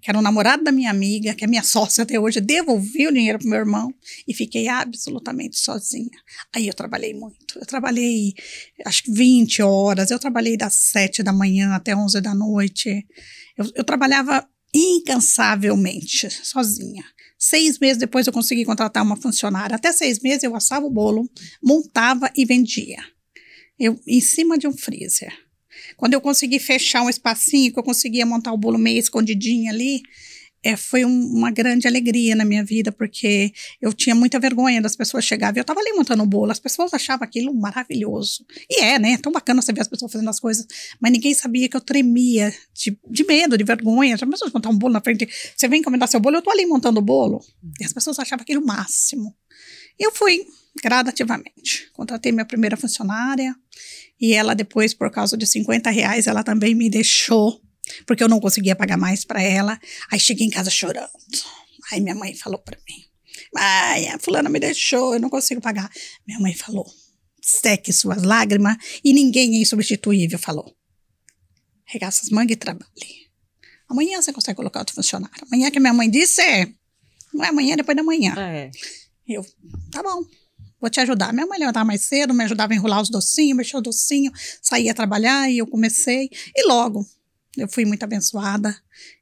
que era o namorado da minha amiga, que é minha sócia até hoje, devolvi o dinheiro o meu irmão e fiquei absolutamente sozinha. Aí eu trabalhei muito. Eu trabalhei acho que 20 horas, eu trabalhei das 7 da manhã até 11 da noite. Eu, eu trabalhava incansavelmente, sozinha. Seis meses depois eu consegui contratar uma funcionária. Até seis meses eu assava o bolo, montava e vendia. Eu, em cima de um freezer. Quando eu consegui fechar um espacinho, que eu conseguia montar o bolo meio escondidinho ali, é, foi um, uma grande alegria na minha vida, porque eu tinha muita vergonha das pessoas chegarem. Eu estava ali montando o bolo, as pessoas achavam aquilo maravilhoso. E é, né? É tão bacana você ver as pessoas fazendo as coisas, mas ninguém sabia que eu tremia de, de medo, de vergonha. As pessoas montar um bolo na frente, você vem encomendar seu bolo, eu estou ali montando o bolo. E as pessoas achavam aquilo máximo. E eu fui gradativamente. Contratei minha primeira funcionária e ela depois, por causa de 50 reais, ela também me deixou porque eu não conseguia pagar mais para ela. Aí cheguei em casa chorando. Aí minha mãe falou para mim: Ai, a fulana me deixou, eu não consigo pagar. Minha mãe falou: seque suas lágrimas e ninguém é insubstituível, falou. Regaça as mangas e trabalhe. Amanhã você consegue colocar outro funcionário. Amanhã que minha mãe disse é. Não é amanhã, é depois da manhã. Ah, é. Eu, tá bom, vou te ajudar. Minha mãe levantava mais cedo, me ajudava a enrolar os docinhos, mexer o docinho, saía trabalhar e eu comecei. E logo, eu fui muito abençoada.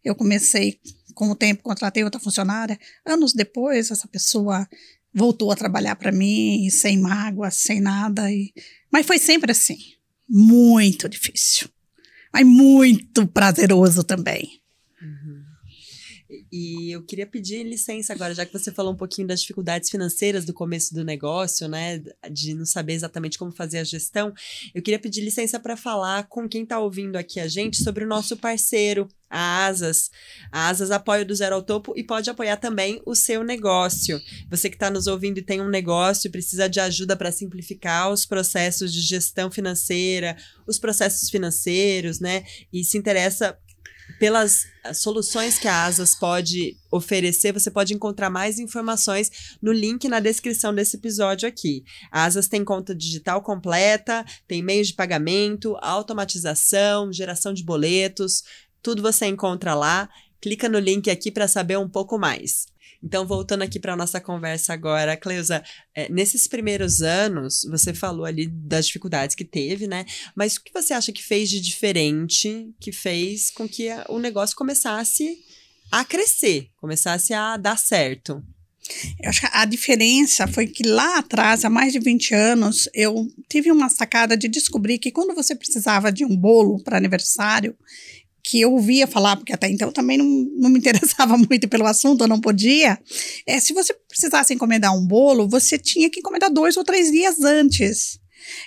Eu comecei com o tempo, contratei outra funcionária. Anos depois, essa pessoa voltou a trabalhar para mim, sem mágoa, sem nada. E... Mas foi sempre assim. Muito difícil. Mas muito prazeroso também. E eu queria pedir licença agora, já que você falou um pouquinho das dificuldades financeiras do começo do negócio, né? De não saber exatamente como fazer a gestão. Eu queria pedir licença para falar com quem está ouvindo aqui a gente sobre o nosso parceiro, a Asas. A Asas apoia do Zero ao Topo e pode apoiar também o seu negócio. Você que está nos ouvindo e tem um negócio e precisa de ajuda para simplificar os processos de gestão financeira, os processos financeiros, né? E se interessa pelas eh, soluções que a Asas pode oferecer, você pode encontrar mais informações no link na descrição desse episódio aqui. A Asas tem conta digital completa, tem meios de pagamento, automatização, geração de boletos, tudo você encontra lá. Clica no link aqui para saber um pouco mais. Então, voltando aqui para nossa conversa agora, Cleusa, é, nesses primeiros anos, você falou ali das dificuldades que teve, né? Mas o que você acha que fez de diferente, que fez com que o negócio começasse a crescer, começasse a dar certo? Eu acho que a diferença foi que lá atrás, há mais de 20 anos, eu tive uma sacada de descobrir que quando você precisava de um bolo para aniversário, que eu ouvia falar, porque até então também não, não me interessava [LAUGHS] muito pelo assunto, eu não podia, é se você precisasse encomendar um bolo, você tinha que encomendar dois ou três dias antes.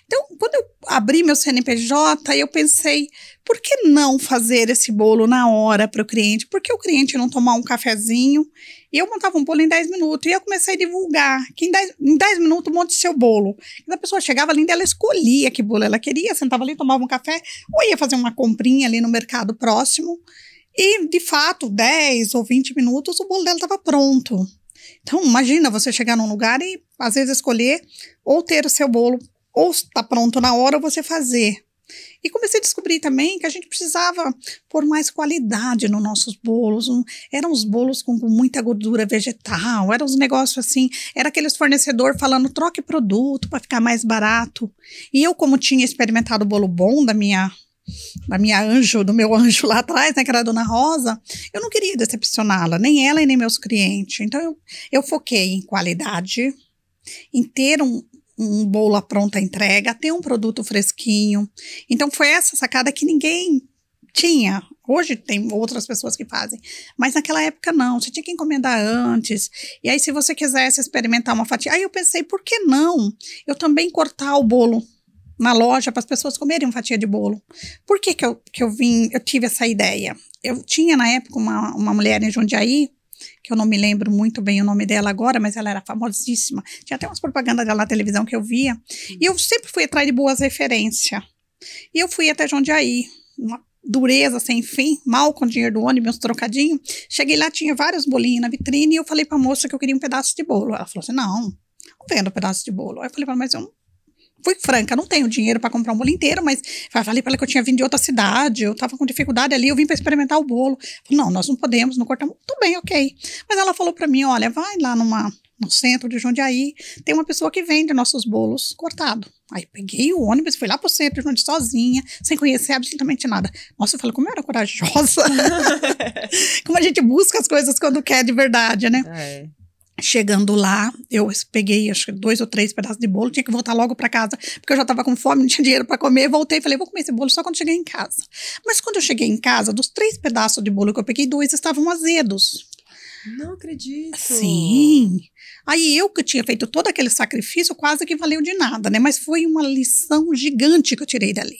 Então, quando eu abri meu CNPJ, eu pensei, por que não fazer esse bolo na hora para o cliente? Por que o cliente não tomar um cafezinho? E eu montava um bolo em 10 minutos. E eu comecei a divulgar que em 10, em 10 minutos monte seu bolo. E a pessoa chegava ali, ela escolhia que bolo ela queria, sentava ali, tomava um café, ou ia fazer uma comprinha ali no mercado próximo. E, de fato, 10 ou 20 minutos, o bolo dela estava pronto. Então, imagina você chegar num lugar e, às vezes, escolher ou ter o seu bolo ou está pronto na hora você fazer. E comecei a descobrir também que a gente precisava pôr mais qualidade nos nossos bolos. Um, eram os bolos com, com, muita gordura vegetal, eram os negócios assim, era aqueles fornecedor falando troque produto para ficar mais barato. E eu, como tinha experimentado o bolo bom da minha da minha anjo, do meu [LAUGHS] anjo lá atrás, né, que era a Dona Rosa, eu não queria decepcioná-la, nem ela e nem meus clientes. Então eu, eu foquei em qualidade, em ter um, um bolo à pronta entrega, ter um produto fresquinho. Então foi essa sacada que ninguém tinha. Hoje tem outras pessoas que fazem, mas naquela época não, você tinha que encomendar antes. E aí se você quisesse experimentar uma fatia, aí eu pensei, por que não? Eu também cortar o bolo na loja para as pessoas comerem uma fatia de bolo. Por que que eu, que eu vim, eu tive essa ideia? Eu tinha na época uma, uma mulher em Jundiaí que eu não me lembro muito bem o nome dela agora, mas ela era famosíssima. Tinha até umas propagandas dela na televisão que eu via. E eu sempre fui atrás de boas referências. E eu fui até Jundiaí, uma dureza sem fim, mal com o dinheiro do ônibus, trocadinho. Cheguei lá, tinha vários bolinhos na vitrine e eu falei pra moça que eu queria um pedaço de bolo. Ela falou assim: não, não vendo um pedaço de bolo. Aí eu falei mas eu não fui franca, não tenho dinheiro para comprar um bolo inteiro, mas falei para ela que eu tinha vindo de outra cidade, eu estava com dificuldade ali, eu vim para experimentar o bolo. Falei, não, nós não podemos, não cortamos. Tudo bem, ok. Mas ela falou para mim, olha, vai lá numa no centro de Jundiaí, tem uma pessoa que vende nossos bolos cortado. Aí peguei o ônibus, fui lá pro centro de Jundiaí sozinha, sem conhecer absolutamente nada. Nossa, eu falei, como eu era corajosa. [LAUGHS] [LAUGHS] como a gente busca as coisas quando quer de verdade, né? É. Chegando lá, eu peguei acho que dois ou três pedaços de bolo, tinha que voltar logo para casa, porque eu já estava com fome, [LAUGHS] não tinha dinheiro para comer. Voltei e falei, vou comer esse bolo só quando cheguei em casa. Mas quando eu cheguei em casa, dos três pedaços de bolo que eu peguei, dois estavam azedos. Não acredito. Sim. Aí eu que tinha feito todo aquele sacrifício quase que valeu de nada, né? Mas foi uma lição gigante que eu tirei dali.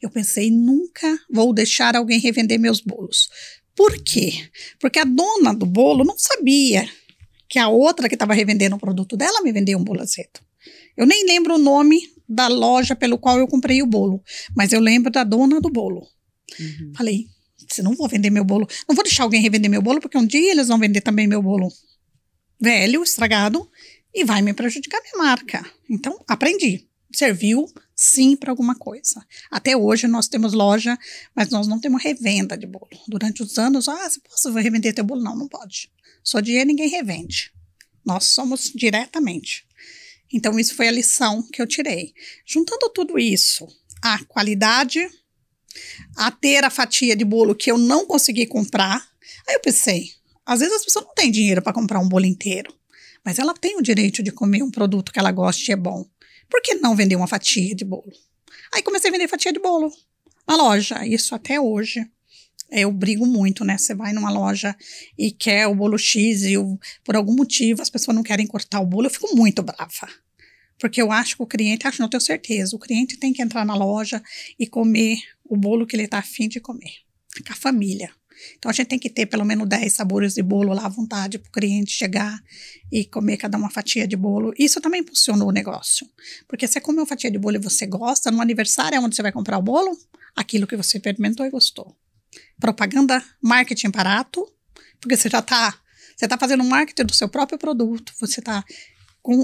Eu pensei, nunca vou deixar alguém revender meus bolos. Por quê? Porque a dona do bolo não sabia que a outra que estava revendendo o produto dela me vendeu um bolo azedo. Eu nem lembro o nome da loja pelo qual eu comprei o bolo, mas eu lembro da dona do bolo. Uhum. Falei, se não vou vender meu bolo, não vou deixar alguém revender meu bolo, porque um dia eles vão vender também meu bolo velho, estragado, e vai me prejudicar minha marca. Então, aprendi. Serviu sim para alguma coisa. Até hoje nós temos loja, mas nós não temos revenda de bolo. Durante os anos, ah, você pode revender teu bolo? Não, não pode. Só dinheiro ninguém revende. Nós somos diretamente. Então, isso foi a lição que eu tirei. Juntando tudo isso, a qualidade, a ter a fatia de bolo que eu não consegui comprar, aí eu pensei, às vezes as pessoas não têm dinheiro para comprar um bolo inteiro, mas ela tem o direito de comer um produto que ela gosta e é bom. Por que não vender uma fatia de bolo? Aí comecei a vender fatia de bolo na loja, isso até hoje. Eu brigo muito, né? Você vai numa loja e quer o bolo X e eu, por algum motivo as pessoas não querem cortar o bolo, eu fico muito brava. Porque eu acho que o cliente, acho, não tenho certeza, o cliente tem que entrar na loja e comer o bolo que ele está afim de comer, com a família. Então a gente tem que ter pelo menos 10 sabores de bolo lá à vontade para o cliente chegar e comer cada uma fatia de bolo. Isso também impulsionou o negócio. Porque você come uma fatia de bolo e você gosta, no aniversário é onde você vai comprar o bolo, aquilo que você experimentou e gostou propaganda, marketing barato, porque você já está você está fazendo marketing do seu próprio produto, você está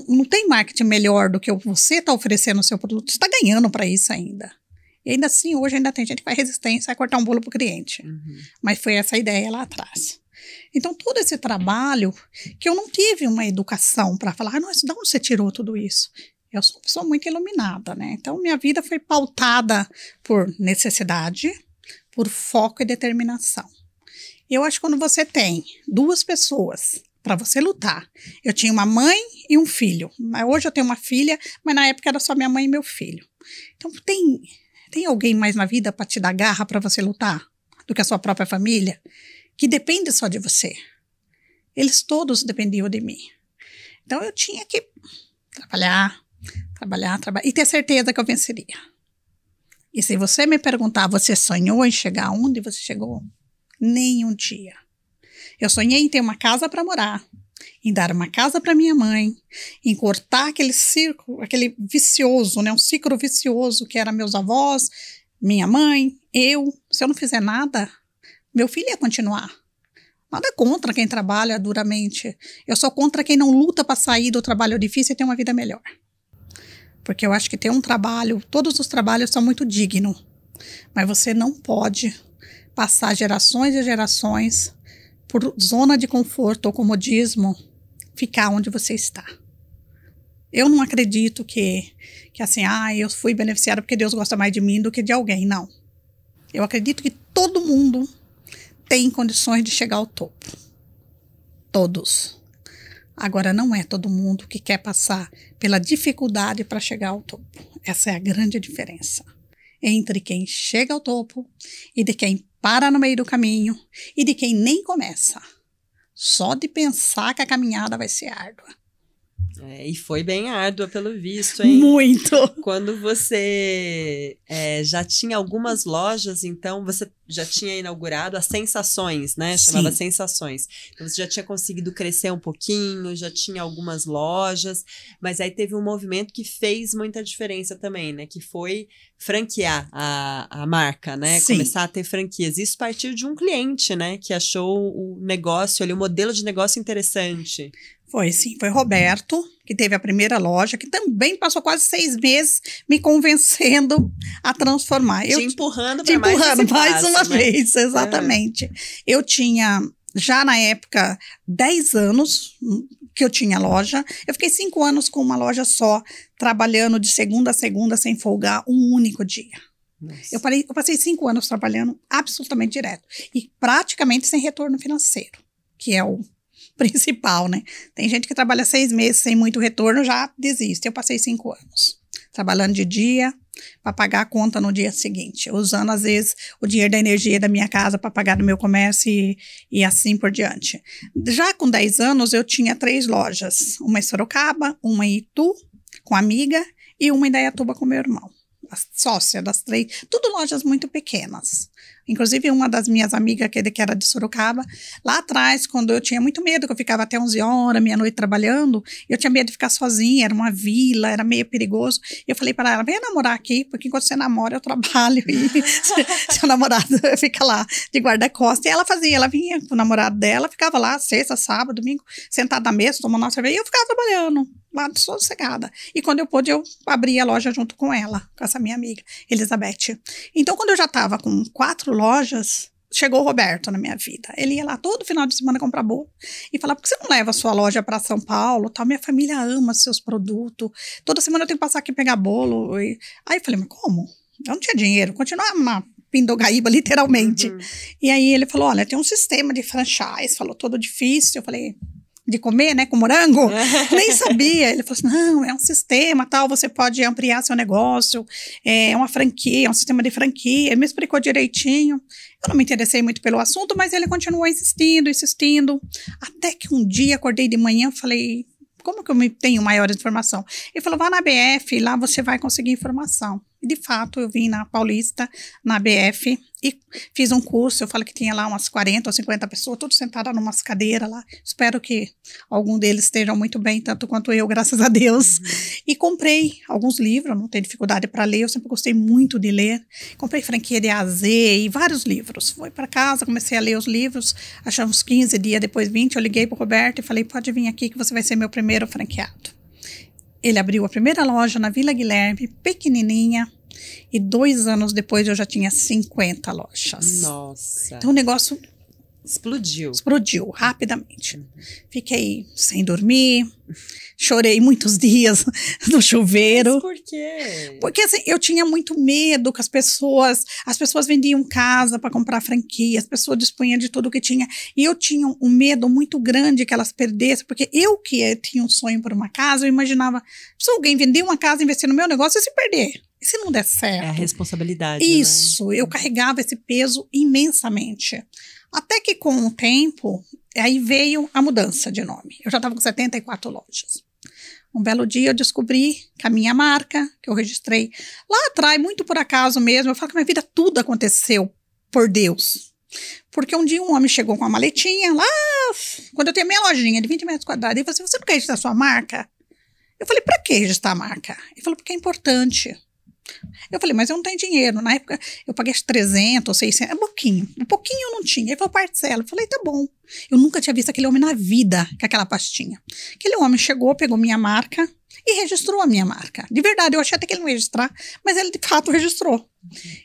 não tem marketing melhor do que você está oferecendo o seu produto, você está ganhando para isso ainda. E ainda assim, hoje ainda tem gente que faz resistência a cortar um bolo para o cliente. Uhum. Mas foi essa ideia lá atrás. Então, todo esse trabalho que eu não tive uma educação para falar, ah, nossa, de onde você tirou tudo isso? Eu sou, sou muito iluminada, né? Então, minha vida foi pautada por necessidade, por foco e determinação. Eu acho que quando você tem duas pessoas para você lutar, eu tinha uma mãe e um filho. Hoje eu tenho uma filha, mas na época era só minha mãe e meu filho. Então tem tem alguém mais na vida para te dar garra para você lutar do que a sua própria família, que depende só de você. Eles todos dependiam de mim. Então eu tinha que trabalhar, trabalhar, trabalhar e ter certeza que eu venceria. E se você me perguntar, você sonhou em chegar onde você chegou? Nenhum dia. Eu sonhei em ter uma casa para morar, em dar uma casa para minha mãe, em cortar aquele círculo, aquele vicioso, né, um ciclo vicioso que era meus avós, minha mãe, eu. Se eu não fizer nada, meu filho ia continuar. Nada contra quem trabalha duramente. Eu sou contra quem não luta para sair do trabalho difícil e ter uma vida melhor. Porque eu acho que tem um trabalho, todos os trabalhos são muito dignos, mas você não pode passar gerações e gerações por zona de conforto ou comodismo, ficar onde você está. Eu não acredito que, que assim, ah, eu fui beneficiado porque Deus gosta mais de mim do que de alguém. Não. Eu acredito que todo mundo tem condições de chegar ao topo. Todos. Agora, não é todo mundo que quer passar pela dificuldade para chegar ao topo. Essa é a grande diferença entre quem chega ao topo e de quem para no meio do caminho e de quem nem começa. Só de pensar que a caminhada vai ser árdua. É, e foi bem árdua, pelo visto, hein? Muito! Quando você é, já tinha algumas lojas, então você já tinha inaugurado as Sensações, né? Chamava Sim. Sensações. Então você já tinha conseguido crescer um pouquinho, já tinha algumas lojas, mas aí teve um movimento que fez muita diferença também, né? Que foi franquear a, a marca, né? Sim. Começar a ter franquias. Isso partiu de um cliente, né? Que achou o negócio ali, o modelo de negócio interessante. Foi sim, foi Roberto, que teve a primeira loja, que também passou quase seis meses me convencendo a transformar. Te eu, empurrando te empurrando mais, empurrando mais passo, uma né? vez, é. exatamente. É. Eu tinha já na época dez anos hum, que eu tinha loja. Eu fiquei cinco anos com uma loja só, trabalhando de segunda a segunda sem folgar um único dia. Eu, parei, eu passei cinco anos trabalhando absolutamente direto e praticamente sem retorno financeiro, que é o [LAUGHS] principal, né? Tem gente que trabalha seis meses sem muito retorno, já desiste. Eu passei cinco anos trabalhando de dia para pagar a conta no dia seguinte, usando às vezes o dinheiro da energia da minha casa para pagar do meu comércio e, e, assim por diante. Já com 10 anos eu tinha três lojas, uma em Sorocaba, uma em Itu com amiga e uma em Dayatuba com meu irmão. A sócia das três, tudo lojas muito pequenas. Inclusive, uma das minhas amigas, é que era de Sorocaba, lá atrás, quando eu tinha muito medo, que eu ficava até 11 horas, meia-noite trabalhando, eu tinha medo de ficar sozinha, era uma vila, era meio perigoso. Eu falei para ela: venha namorar aqui, porque enquanto você namora, eu trabalho e [LAUGHS] seu namorado [LAUGHS] fica lá de guarda-costas. E ela fazia, ela vinha com o namorado dela, ficava lá sexta, sábado, domingo, sentada na mesa, tomando uma cerveja, e eu ficava trabalhando lá sossegada. E quando eu pude, eu abri a loja junto com ela, com essa minha amiga, Elizabeth. Então, quando eu já estava com quatro lojas, chegou o Roberto na minha vida. Ele ia lá todo final de semana comprar bolo e falava: por que você não leva a sua loja para São Paulo? Tal? Minha família ama seus produtos. Toda semana eu tenho que passar aqui pegar bolo. E... Aí eu falei: mas como? Eu não tinha dinheiro. Continuava uma Pindogaíba, literalmente. Uhum. E aí ele falou: olha, tem um sistema de franchise. Falou: todo difícil. Eu falei: de comer, né, com morango, [LAUGHS] é. nem sabia. Ele falou assim, não, é um sistema tal, você pode ampliar seu negócio, é, é uma franquia, é um sistema de franquia. Ele me explicou direitinho. Eu não me interessei muito pelo assunto, mas ele continuou insistindo, insistindo, até que um dia acordei de manhã, e falei, como que eu tenho maior informação? Ele falou, vá na BF, lá você vai conseguir informação. De fato, eu vim na Paulista, na BF, e fiz um curso. Eu falei que tinha lá umas 40 ou 50 pessoas, todos sentadas numa cadeiras lá. Espero que algum deles estejam muito bem, tanto quanto eu, [LAUGHS] graças a Deus. Uhum. E comprei alguns livros, não tenho dificuldade para ler, eu sempre gostei muito de ler. Comprei franquia de AZ e vários livros. Fui para casa, comecei a ler os livros, achava uns 15 dias, depois 20. Eu liguei para o Roberto e falei: pode vir aqui que você vai ser meu primeiro franqueado. Ele abriu a primeira loja na Vila Guilherme, pequenininha, e dois anos depois eu já tinha 50 lojas. Nossa! Então o negócio Explodiu. Explodiu rapidamente. Fiquei sem dormir, chorei muitos dias [LAUGHS] no chuveiro. Mas por quê? Porque assim, eu tinha muito medo que as pessoas, as pessoas vendiam casa para comprar franquia, as pessoas dispunham de tudo que tinha, e eu tinha um medo muito grande que elas perdessem, porque eu que tinha um sonho por uma casa, eu imaginava, se alguém vender uma casa, investir no meu negócio e se perder. E se não der certo? É a responsabilidade. Né? Isso, né? eu carregava esse peso imensamente. Até que com o tempo, aí veio a mudança de nome. Eu já estava com 74 lojas. Um belo dia eu descobri que a minha marca, que eu registrei lá atrás, muito por acaso mesmo, eu falo que minha vida tudo aconteceu por Deus. Porque um dia um homem chegou com uma maletinha lá, quando eu tenho minha lojinha de 20 metros quadrados, ele falou assim: Você não quer registrar sua marca? Eu falei: Para que registrar a marca? Ele falou: Porque é importante. Eu falei, mas eu não tenho dinheiro. Na época, eu paguei acho 300 ou 600, é um pouquinho. Um pouquinho eu não tinha. foi a parcela. Eu falei, tá bom. Eu nunca tinha visto aquele homem na vida com aquela pastinha. Aquele homem chegou, pegou minha marca e registrou a minha marca. De verdade, eu achei até que ele não ia registrar, mas ele de fato registrou.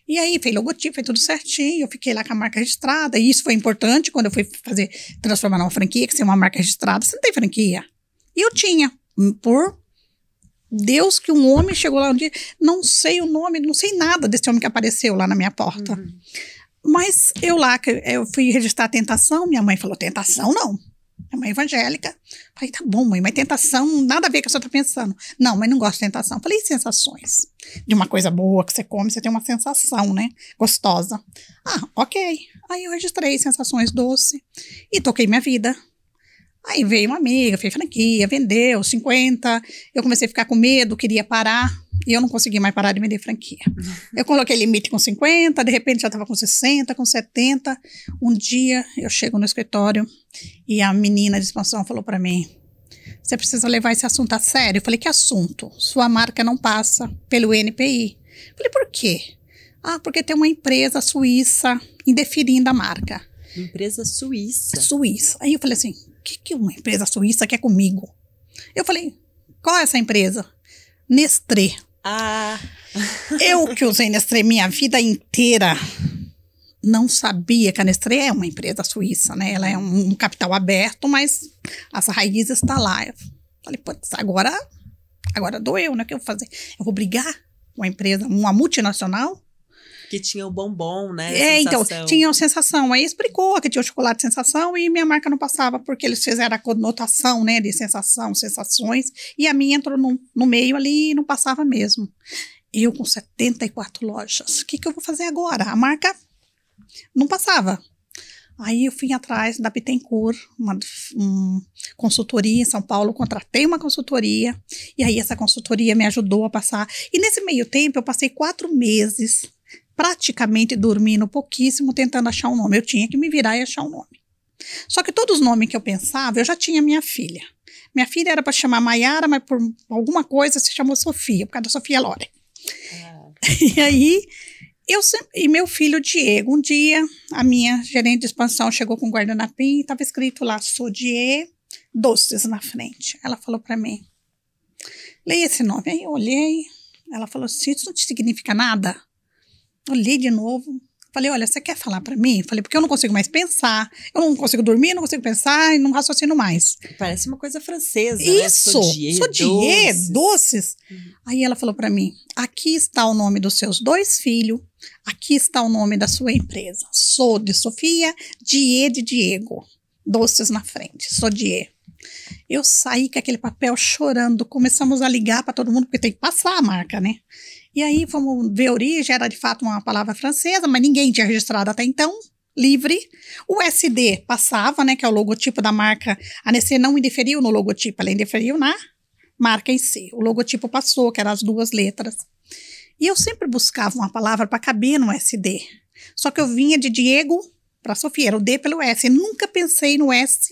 E aí, fez logotipo, fez tudo certinho. Eu fiquei lá com a marca registrada. E isso foi importante quando eu fui fazer, transformar numa franquia, que ser uma marca registrada. Você não tem franquia. E eu tinha, por Deus que um homem chegou lá um dia, não sei o nome, não sei nada desse homem que apareceu lá na minha porta. Uhum. Mas eu lá, eu fui registrar a tentação, minha mãe falou, tentação não. Minha mãe é evangélica. Falei, tá bom, mãe, mas tentação, nada a ver com o que você tá pensando. Não, mas não gosto de tentação. Falei, sensações. De uma coisa boa que você come, você tem uma sensação, né? Gostosa. Ah, ok. Aí eu registrei sensações doce e toquei minha vida. Aí veio uma amiga, fez franquia, é, vendeu 50. Eu comecei a ficar com medo, queria parar. E eu não consegui mais parar de vender franquia. Uhum. Eu coloquei limite com 50, de repente já estava com 60, com 70. Um dia eu chego no escritório e a menina de expansão falou para mim: Você precisa levar esse assunto a sério. Eu falei: Que assunto? Sua marca não passa pelo NPI. Eu falei: Por quê? Ah, porque tem uma empresa suíça indeferindo a marca. Empresa suíça. Suíça. Aí eu falei assim: que, que uma empresa suíça quer comigo? Eu falei, qual é essa empresa? Nestlé. Ah. [LAUGHS] eu que usei Nestlé minha vida inteira não sabia que a Nestlé é uma empresa suíça, né? Ela é um, um capital aberto, mas as raízes estão tá lá. Eu falei, putz, agora, agora doeu, né? O que eu vou fazer? Eu vou brigar com a empresa, uma multinacional, porque tinha o bombom, né? É, então, tinha a sensação. Aí explicou que tinha o chocolate sensação e minha marca não passava, porque eles fizeram a conotação, né, de sensação, sensações, e a minha entrou no, no meio ali e não passava mesmo. Eu com 74 lojas, o que, que eu vou fazer agora? A marca não passava. Aí eu fui atrás da Bittencourt, uma um, consultoria em São Paulo, contratei uma consultoria, e aí essa consultoria me ajudou a passar. E nesse meio tempo eu passei quatro meses praticamente dormindo pouquíssimo, tentando achar um nome. Eu tinha que me virar e achar um nome. Só que todos os nomes que eu pensava, eu já tinha minha filha. Minha filha era para chamar Maiara, mas por alguma coisa se chamou Sofia, por causa da Sofia Loren. Ah. [LAUGHS] E aí, eu e meu filho Diego, um dia a minha gerente de expansão chegou com o guardanapim e estava escrito lá Sodier Doces na frente. Ela falou para mim: "Leia esse nome". Aí eu olhei, ela falou assim: "Isso não te significa nada?" Olhei de novo. Falei, olha, você quer falar para mim? Falei, porque eu não consigo mais pensar. Eu não consigo dormir, não consigo pensar e não raciocino mais. Parece uma coisa francesa, né? Isso, né? Sodier, doces. doces. Uhum. Aí ela falou para mim, aqui está o nome dos seus dois filhos, aqui está o nome da sua empresa. Sou de Sofia, Die de Diego. Doces na frente, Sou Die. Eu saí com aquele papel chorando. Começamos a ligar para todo mundo, porque tem que passar a marca, né? E aí vamos ver a origem, era de fato uma palavra francesa, mas ninguém tinha registrado até então, livre. O SD passava, né, que é o logotipo da marca. A NEC não interferiu no logotipo, ela interferiu na marca em si. O logotipo passou, que eram as duas letras. E eu sempre buscava uma palavra para caber no SD. Só que eu vinha de Diego para Sofia, era o D pelo S. Eu nunca pensei no S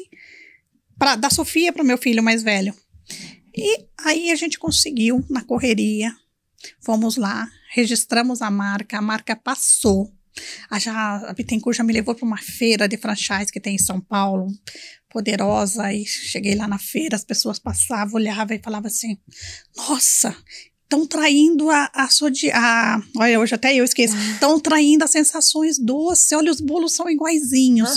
pra, da Sofia para o meu filho mais velho. E aí a gente conseguiu, na correria, Fomos lá, registramos a marca, a marca passou. A, já, a Bittencourt já me levou para uma feira de franchise que tem em São Paulo, poderosa, e cheguei lá na feira, as pessoas passavam, olhavam e falavam assim, nossa, estão traindo a, a sua... A, olha, hoje até eu esqueço. Estão ah. traindo as sensações doces. Olha, os bolos são iguaizinhos.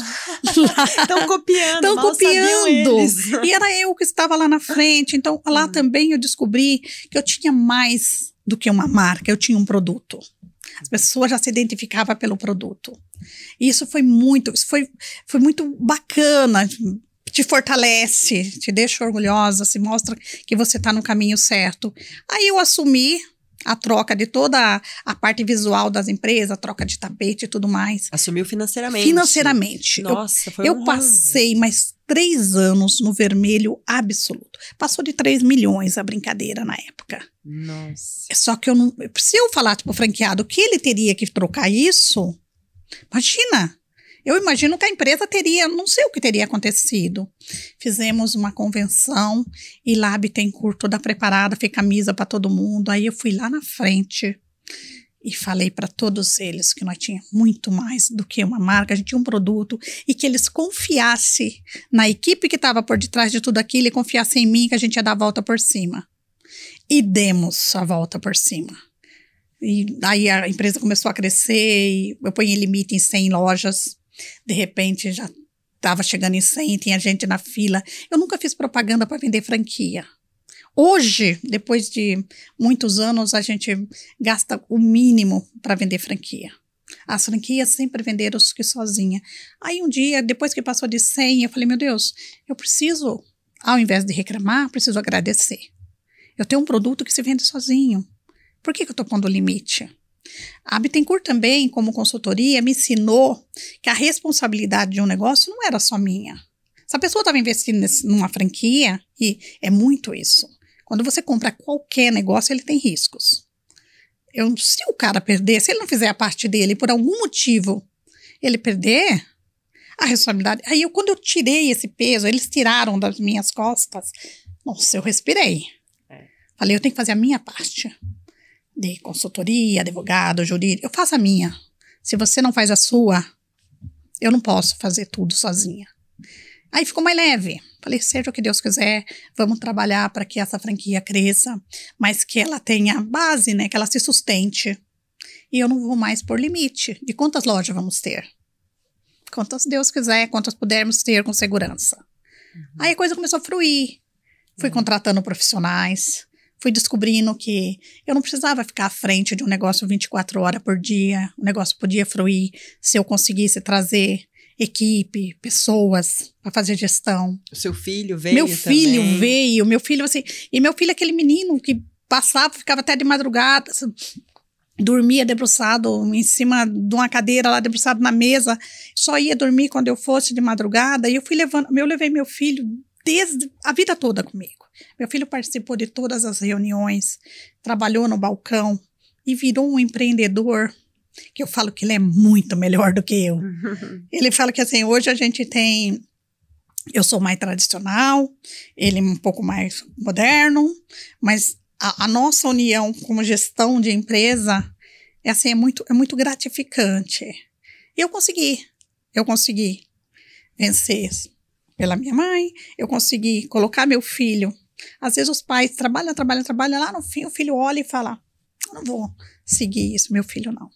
Estão [LAUGHS] copiando. Estão copiando. E era eu que estava lá na frente. Então, lá hum. também eu descobri que eu tinha mais do que uma marca, eu tinha um produto. As pessoas já se identificavam pelo produto. E isso foi muito, isso foi, foi muito bacana, te fortalece, te deixa orgulhosa, se mostra que você está no caminho certo. Aí eu assumi a troca de toda a parte visual das empresas, a troca de tapete e tudo mais. Assumiu financeiramente. Financeiramente. Nossa, eu, foi Eu passei mais três anos no vermelho absoluto. Passou de 3 milhões a brincadeira na época. Nossa. Só que eu não. Se eu falar, tipo, franqueado, que ele teria que trocar isso, imagina. Eu imagino que a empresa teria, não sei o que teria acontecido. Fizemos uma convenção e lá a Bittencourt toda preparada, fez camisa para todo mundo. Aí eu fui lá na frente e falei para todos eles que nós tínhamos muito mais do que uma marca, a gente tinha um produto e que eles confiassem na equipe que estava por detrás de tudo aquilo e confiassem em mim que a gente ia dar a volta por cima. E demos a volta por cima. E aí a empresa começou a crescer, eu ponho limite em 100 lojas. De repente já estava chegando em 100, tinha gente na fila. Eu nunca fiz propaganda para vender franquia. Hoje, depois de muitos anos, a gente gasta o mínimo para vender franquia. As franquias sempre venderam os que sozinha. Aí um dia, depois que passou de 100, eu falei, meu Deus, eu preciso, ao invés de reclamar, preciso agradecer. Eu tenho um produto que se vende sozinho. Por que, que eu estou pondo limite? A Bittencourt também, como consultoria, me ensinou que a responsabilidade de um negócio não era só minha. Se a pessoa estava investindo nesse, numa franquia, e é muito isso. Quando você compra qualquer negócio, ele tem riscos. Eu, se o cara perder, se ele não fizer a parte dele por algum motivo, ele perder, a responsabilidade. Aí, eu, quando eu tirei esse peso, eles tiraram das minhas costas. Nossa, eu respirei. É. Falei, eu tenho que fazer a minha parte de consultoria, advogado, jurídico, eu faço a minha. Se você não faz a sua, eu não posso fazer tudo sozinha. Aí ficou mais leve. Falei, seja o que Deus quiser, vamos trabalhar para que essa franquia cresça, mas que ela tenha base, né? Que ela se sustente. E eu não vou mais por limite de quantas lojas vamos ter. Quantas Deus quiser, quantas pudermos ter com segurança. Uhum. Aí a coisa começou a fruir. Fui uhum. contratando profissionais, fui descobrindo que eu não precisava ficar à frente de um negócio 24 horas por dia, o negócio podia fruir se eu conseguisse trazer equipe, pessoas para fazer gestão. O seu filho veio Meu filho também. veio, meu filho assim, e meu filho é aquele menino que passava, ficava até de madrugada, assim, dormia debruçado em cima de uma cadeira lá debruçado na mesa, só ia dormir quando eu fosse de madrugada, e eu fui levando, eu levei meu filho desde a vida toda comigo. Meu filho participou de todas as reuniões, trabalhou no balcão e virou um empreendedor que eu falo que ele é muito melhor do que eu. [LAUGHS] ele fala que assim, hoje a gente tem eu sou mais tradicional, ele um pouco mais moderno, mas a, a nossa união como gestão de empresa é assim, é muito, é muito gratificante. E eu consegui, eu consegui vencer pela minha mãe, eu consegui colocar meu filho às vezes os pais trabalham, trabalham, trabalham, lá no fim o filho olha e fala: não vou seguir isso, meu filho não.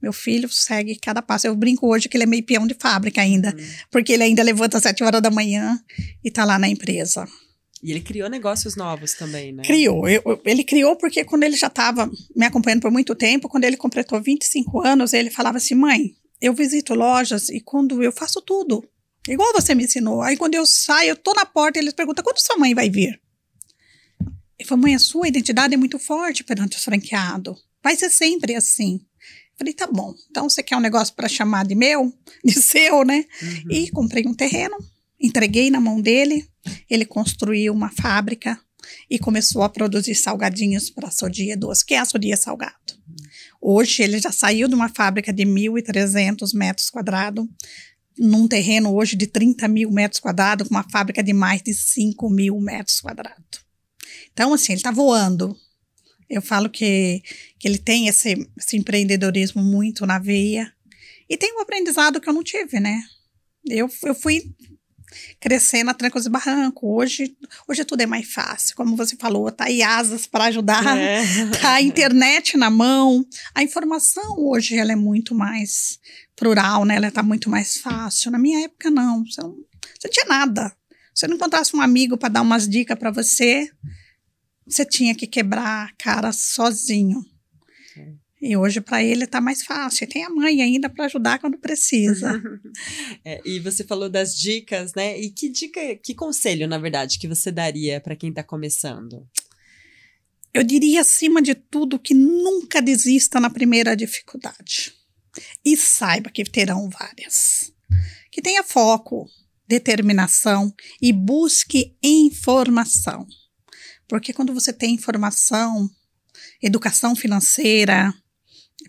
Meu filho segue cada passo. Eu brinco hoje que ele é meio peão de fábrica ainda, hum. porque ele ainda levanta às sete horas da manhã e tá lá na empresa. E ele criou negócios novos também, né? Criou. Eu, ele criou porque quando ele já estava me acompanhando por muito tempo, quando ele completou 25 anos, ele falava assim: mãe, eu visito lojas e quando eu faço tudo, igual você me ensinou. Aí quando eu saio, eu tô na porta e eles perguntam: quando sua mãe vai vir? Ele falou, mãe, a sua identidade é muito forte perante o franqueado. Vai ser sempre assim. Eu falei, tá bom. Então você quer um negócio para chamar de meu, de [LAUGHS] seu, né? Uhum. E comprei um terreno, entreguei na mão dele. Ele construiu uma fábrica e começou a produzir salgadinhos para a Sodia Doce, que é a Sodia Salgado. Hoje ele já saiu de uma fábrica de 1.300 metros quadrados, num terreno hoje de 30 mil metros quadrados, com uma fábrica de mais de 5 mil metros quadrados. Então, assim, ele está voando. Eu falo que, que ele tem esse, esse empreendedorismo muito na veia. E tem um aprendizado que eu não tive, né? Eu, eu fui crescer na trancos e barranco. Hoje, hoje tudo é mais fácil. Como você falou, tá aí asas para ajudar, é. [LAUGHS] tá a internet na mão. A informação hoje ela é muito mais plural, né? Ela tá muito mais fácil. Na minha época não, você não, você não tinha nada. Se você não encontrasse um amigo para dar umas dicas para você, você tinha que quebrar a cara sozinho. É. E hoje para ele está mais fácil. Ele tem a mãe ainda para ajudar quando precisa. [LAUGHS] é, e você falou das dicas, né? E que dica, que conselho, na verdade, que você daria para quem está começando? Eu diria, acima de tudo, que nunca desista na primeira dificuldade. E saiba que terão várias. Que tenha foco, determinação e busque informação. Porque quando você tem informação, educação financeira,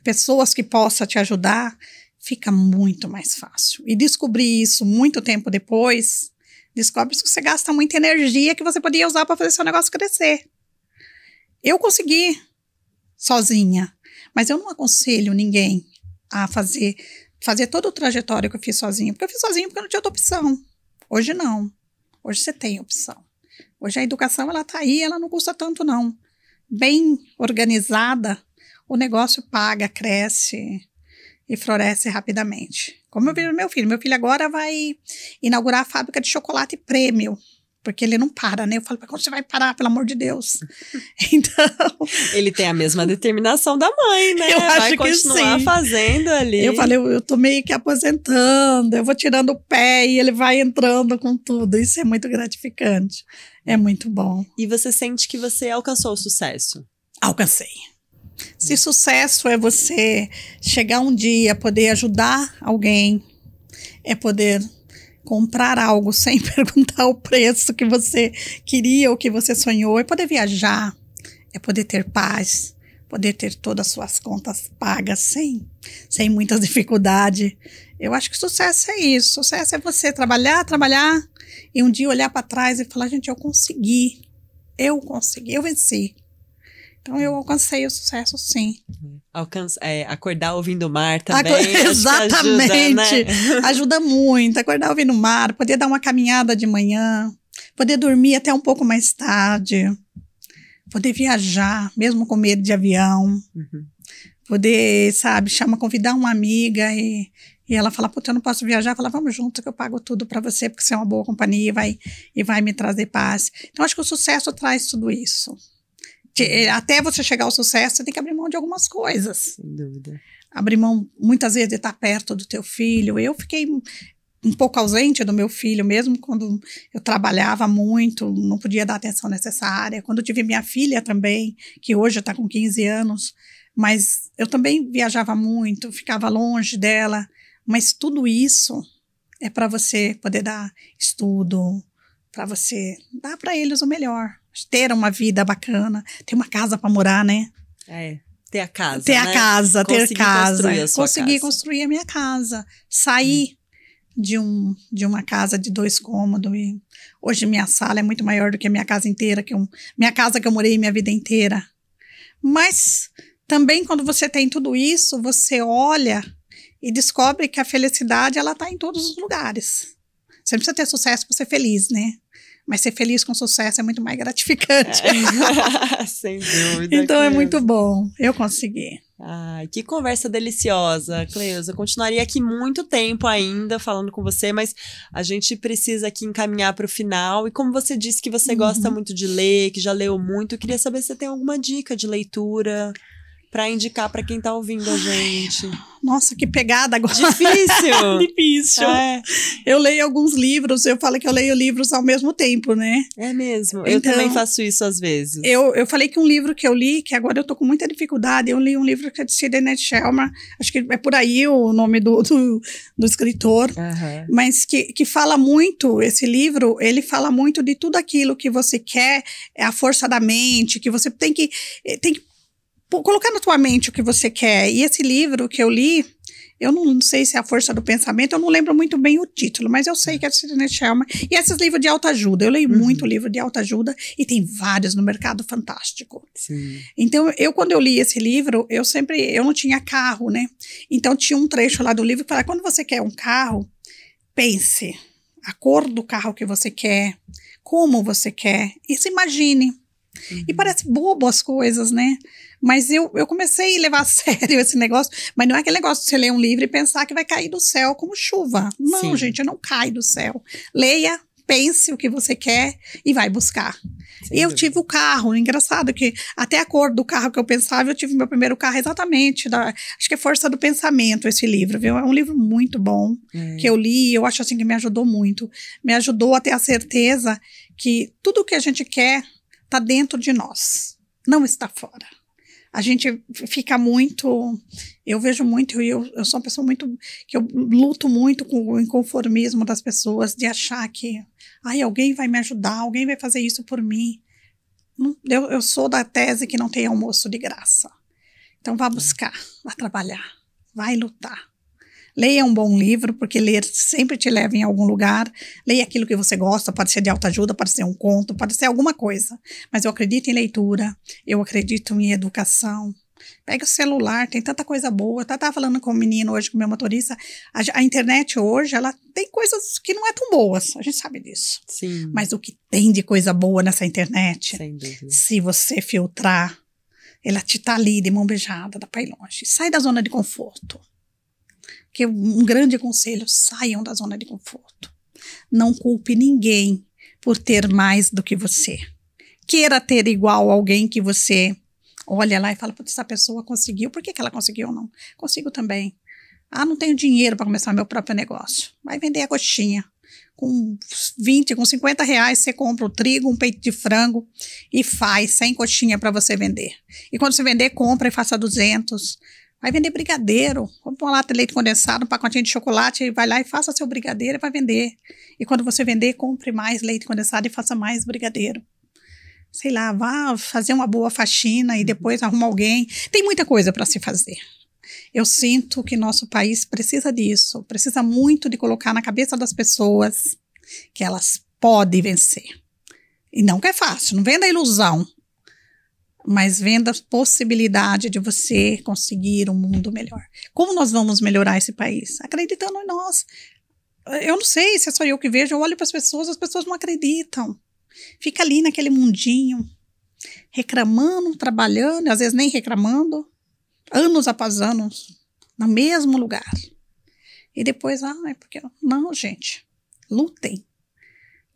pessoas que possam te ajudar, fica muito mais fácil. E descobrir isso muito tempo depois, descobre que você gasta muita energia que você podia usar para fazer seu negócio crescer. Eu consegui sozinha, mas eu não aconselho ninguém a fazer fazer todo o trajetório que eu fiz sozinha, porque eu fiz sozinha porque eu não tinha outra opção. Hoje não. Hoje você tem opção. Hoje a educação ela está aí, ela não custa tanto não. Bem organizada, o negócio paga, cresce e floresce rapidamente. Como eu vi no meu filho, meu filho agora vai inaugurar a fábrica de chocolate prêmio porque ele não para, né? Eu falo, quando você vai parar, pelo amor de Deus? [LAUGHS] Então. Ele tem a mesma determinação da mãe, né? Eu vai acho que sim. fazendo ali. Eu falei, eu, eu tô meio que aposentando, eu vou tirando o pé e ele vai entrando com tudo. Isso é muito gratificante. É muito bom. E você sente que você alcançou o sucesso? Alcancei. Se sucesso é você chegar um dia, poder ajudar alguém, é poder comprar algo sem [LAUGHS] perguntar o preço que você queria ou que você sonhou, é poder viajar, é poder ter paz, poder ter todas as suas contas pagas sem, sem muitas [LAUGHS] dificuldade Eu acho que sucesso é isso. Sucesso é você trabalhar, trabalhar e um dia olhar para trás e falar: gente, eu consegui, eu consegui, eu venci. Então eu alcancei o sucesso sim. Uhum. Alcança, é, acordar ouvindo o mar também. Acor exatamente. Ajuda, né? [LAUGHS] ajuda muito. Acordar ouvindo o mar, poder dar uma caminhada de manhã, poder dormir até um pouco mais tarde, poder viajar, mesmo com medo de avião. Uhum. Poder, sabe, chama, convidar uma amiga e, e ela fala, puta, eu não posso viajar. Fala, vamos junto que eu pago tudo para você, porque você é uma boa companhia e vai, e vai me trazer paz. Então, acho que o sucesso traz tudo isso até você chegar ao sucesso, você tem que abrir mão de algumas coisas. Sem dúvida. Abrir mão, muitas vezes, de estar perto do teu filho. Eu fiquei um pouco ausente do meu filho, mesmo quando eu trabalhava muito, não podia dar a atenção necessária. Quando eu tive minha filha também, que hoje está com 15 anos, mas eu também viajava muito, ficava longe dela. Mas tudo isso é para você poder dar estudo, para você dar para eles o melhor ter uma vida bacana, ter uma casa para morar, né? É. Ter a casa. Ter né? a casa, ter casa. Construir a é, sua conseguir casa. construir a minha casa. Sair hum. de, um, de uma casa de dois cômodos. E hoje minha sala é muito maior do que a minha casa inteira, que eu, minha casa que eu morei minha vida inteira. Mas também quando você tem tudo isso, você olha e descobre que a felicidade ela está em todos os lugares. Você não precisa ter sucesso para ser feliz, né? mas ser feliz com sucesso é muito mais gratificante. É. [LAUGHS] Sem dúvida. Então Cleusa. é muito bom. Eu consegui. Ai, que conversa deliciosa, Cleusa. continuaria aqui muito tempo ainda falando com você, mas a gente precisa aqui encaminhar para o final. E como você disse que você uhum. gosta muito de ler, que já leu muito, eu queria saber se você tem alguma dica de leitura para indicar para quem tá ouvindo a gente. Nossa, que pegada agora. Difícil. [LAUGHS] Difícil. É. Eu leio alguns livros, eu falo que eu leio livros ao mesmo tempo, né? É mesmo. eu então, também faço isso às vezes. Eu, eu falei que um livro que eu li, que agora eu tô com muita dificuldade, eu li um livro que é de Sidney Shelma, acho que é por aí o nome do, do, do escritor, uhum. mas que, que fala muito, esse livro, ele fala muito de tudo aquilo que você quer, é a força da mente, que você tem que, eh, tem que colocar na tua mente o que você quer. E esse livro que eu li, eu não sei se é a força do pensamento, eu não lembro muito bem o título, mas eu sei é. que é de Sidney Sherman. E esses livros de autoajuda, eu leio uhum. muito livro de autoajuda e tem vários no mercado fantástico. Sim. Então, eu quando eu li esse livro, eu sempre, eu não tinha carro, né? Então tinha um trecho lá do livro que falava, "Quando você quer um carro, pense a cor do carro que você quer, como você quer e se imagine". Uhum. E parece bobo as coisas, né? Mas eu, eu comecei a levar a [LAUGHS] sério esse negócio. Mas não é aquele negócio de você ler um livro e pensar que vai cair do céu como chuva. Não, Sim. gente, não cai do céu. Leia, pense o que você quer e vai buscar. Sim, eu tive o carro, engraçado que até a cor do carro que eu pensava, eu tive meu primeiro carro exatamente, da, acho que é Força do Pensamento esse livro, viu? É um livro muito bom hum. que eu li, eu acho assim que me ajudou muito. Me ajudou a ter a certeza que tudo o que a gente quer está dentro de nós, não está fora a gente fica muito. Eu vejo muito, eu, eu sou uma pessoa muito. que eu luto muito com o inconformismo das pessoas, de achar que. Ai, alguém vai me ajudar, alguém vai fazer isso por mim. Eu, eu sou da tese que não tem almoço de graça. Então, vá é. buscar, vá trabalhar, vai lutar. Leia um bom livro, porque ler sempre te leva em algum lugar. Leia aquilo que você gosta, pode ser de autoajuda, pode ser um conto, pode ser alguma coisa. Mas eu acredito em leitura, eu acredito em educação. Pega o celular, tem tanta coisa boa. Eu estava falando com o um menino hoje, com o meu motorista. A, a, internet hoje, ela tem coisas que não é tão boas, a gente sabe disso. Sim. Mas o que tem de coisa boa nessa internet, se você filtrar, ela te tá ali de mão beijada, dá para ir longe. Sai da zona de conforto que um grande conselho: saiam da zona de conforto. Não culpe ninguém por ter mais do que você. Queira ter igual alguém que você olha lá e fala: essa pessoa conseguiu, por que, que ela conseguiu ou não? Consigo também. Ah, não tenho dinheiro para começar meu próprio negócio. Vai vender a coxinha. Com 20, com 50 reais, você compra o trigo, um peito de frango e faz sem coxinha para você vender. E quando você vender, compra e faça 200. Vai vender brigadeiro. Compra uma lata de leite condensado, um pacotinho de chocolate, vai lá e faça seu brigadeiro e vai vender. E quando você vender, compre mais leite condensado e faça mais brigadeiro. Sei lá, vá fazer uma boa faxina e uhum. depois arruma alguém. Tem muita coisa para se fazer. Eu sinto que nosso país precisa disso, precisa muito de colocar na cabeça das pessoas que elas podem vencer. E não que é fácil, não vem da ilusão mas vendo a possibilidade de você conseguir um mundo melhor. Como nós vamos melhorar esse país? Acreditando em nós. Eu não sei se é só eu que vejo, eu olho para as pessoas, as pessoas não acreditam. Fica ali naquele mundinho, reclamando, trabalhando, às vezes nem reclamando, anos após anos, no mesmo lugar. E depois, ah, é porque. Não, gente, lutem.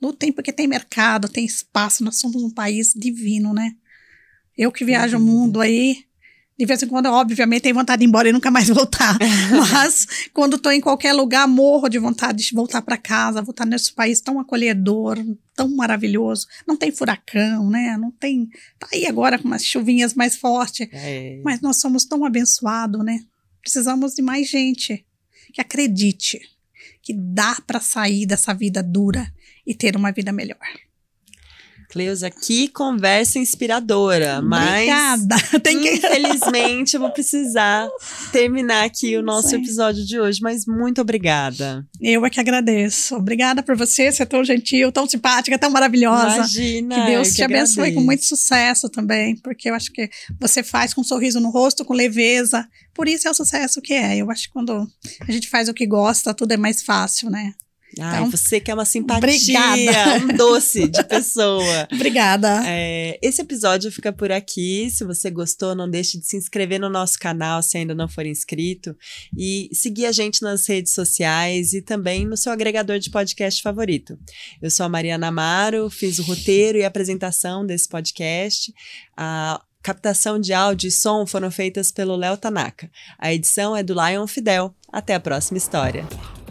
Lutem porque tem mercado, tem espaço, nós somos um país divino, né? Eu que viajo o uhum. mundo aí, de vez em quando, obviamente, tenho vontade de ir embora e nunca mais [LAUGHS] voltar. [LAUGHS] Mas quando estou em qualquer lugar, morro de vontade de voltar para casa, voltar nesse país tão acolhedor, tão maravilhoso. Não tem furacão, né? Não tem. Tá aí agora com umas chuvinhas mais fortes. É. Mas nós somos tão abençoados, né? Precisamos de mais gente que acredite que dá para sair dessa vida dura e ter uma vida melhor. Cleusa, que conversa inspiradora. Obrigada. Mas, [LAUGHS] Tem que... infelizmente, eu vou precisar terminar aqui o nosso episódio de hoje. Mas muito obrigada. Eu é que agradeço. Obrigada por você. ser é tão gentil, tão simpática, tão maravilhosa. Imagina. Que Deus te abençoe com muito sucesso também. Porque eu acho que você faz com um sorriso no rosto, com leveza. Por isso é o sucesso que é. Eu acho que quando a gente faz o que gosta, tudo é mais fácil, né? Ai, então, você que é uma simpatia, obrigada. um [LAUGHS] doce de pessoa. obrigada. É, esse episódio fica por aqui. Se você gostou, não deixe de se inscrever no nosso canal se ainda não for inscrito e seguir a gente nas redes sociais e também no seu agregador de podcast favorito. Eu sou a Mariana Amaro, fiz o roteiro e apresentação desse podcast. A captação de áudio e som foram feitas pelo Léo Tanaka. A edição é do Lion Fidel. Até a próxima história.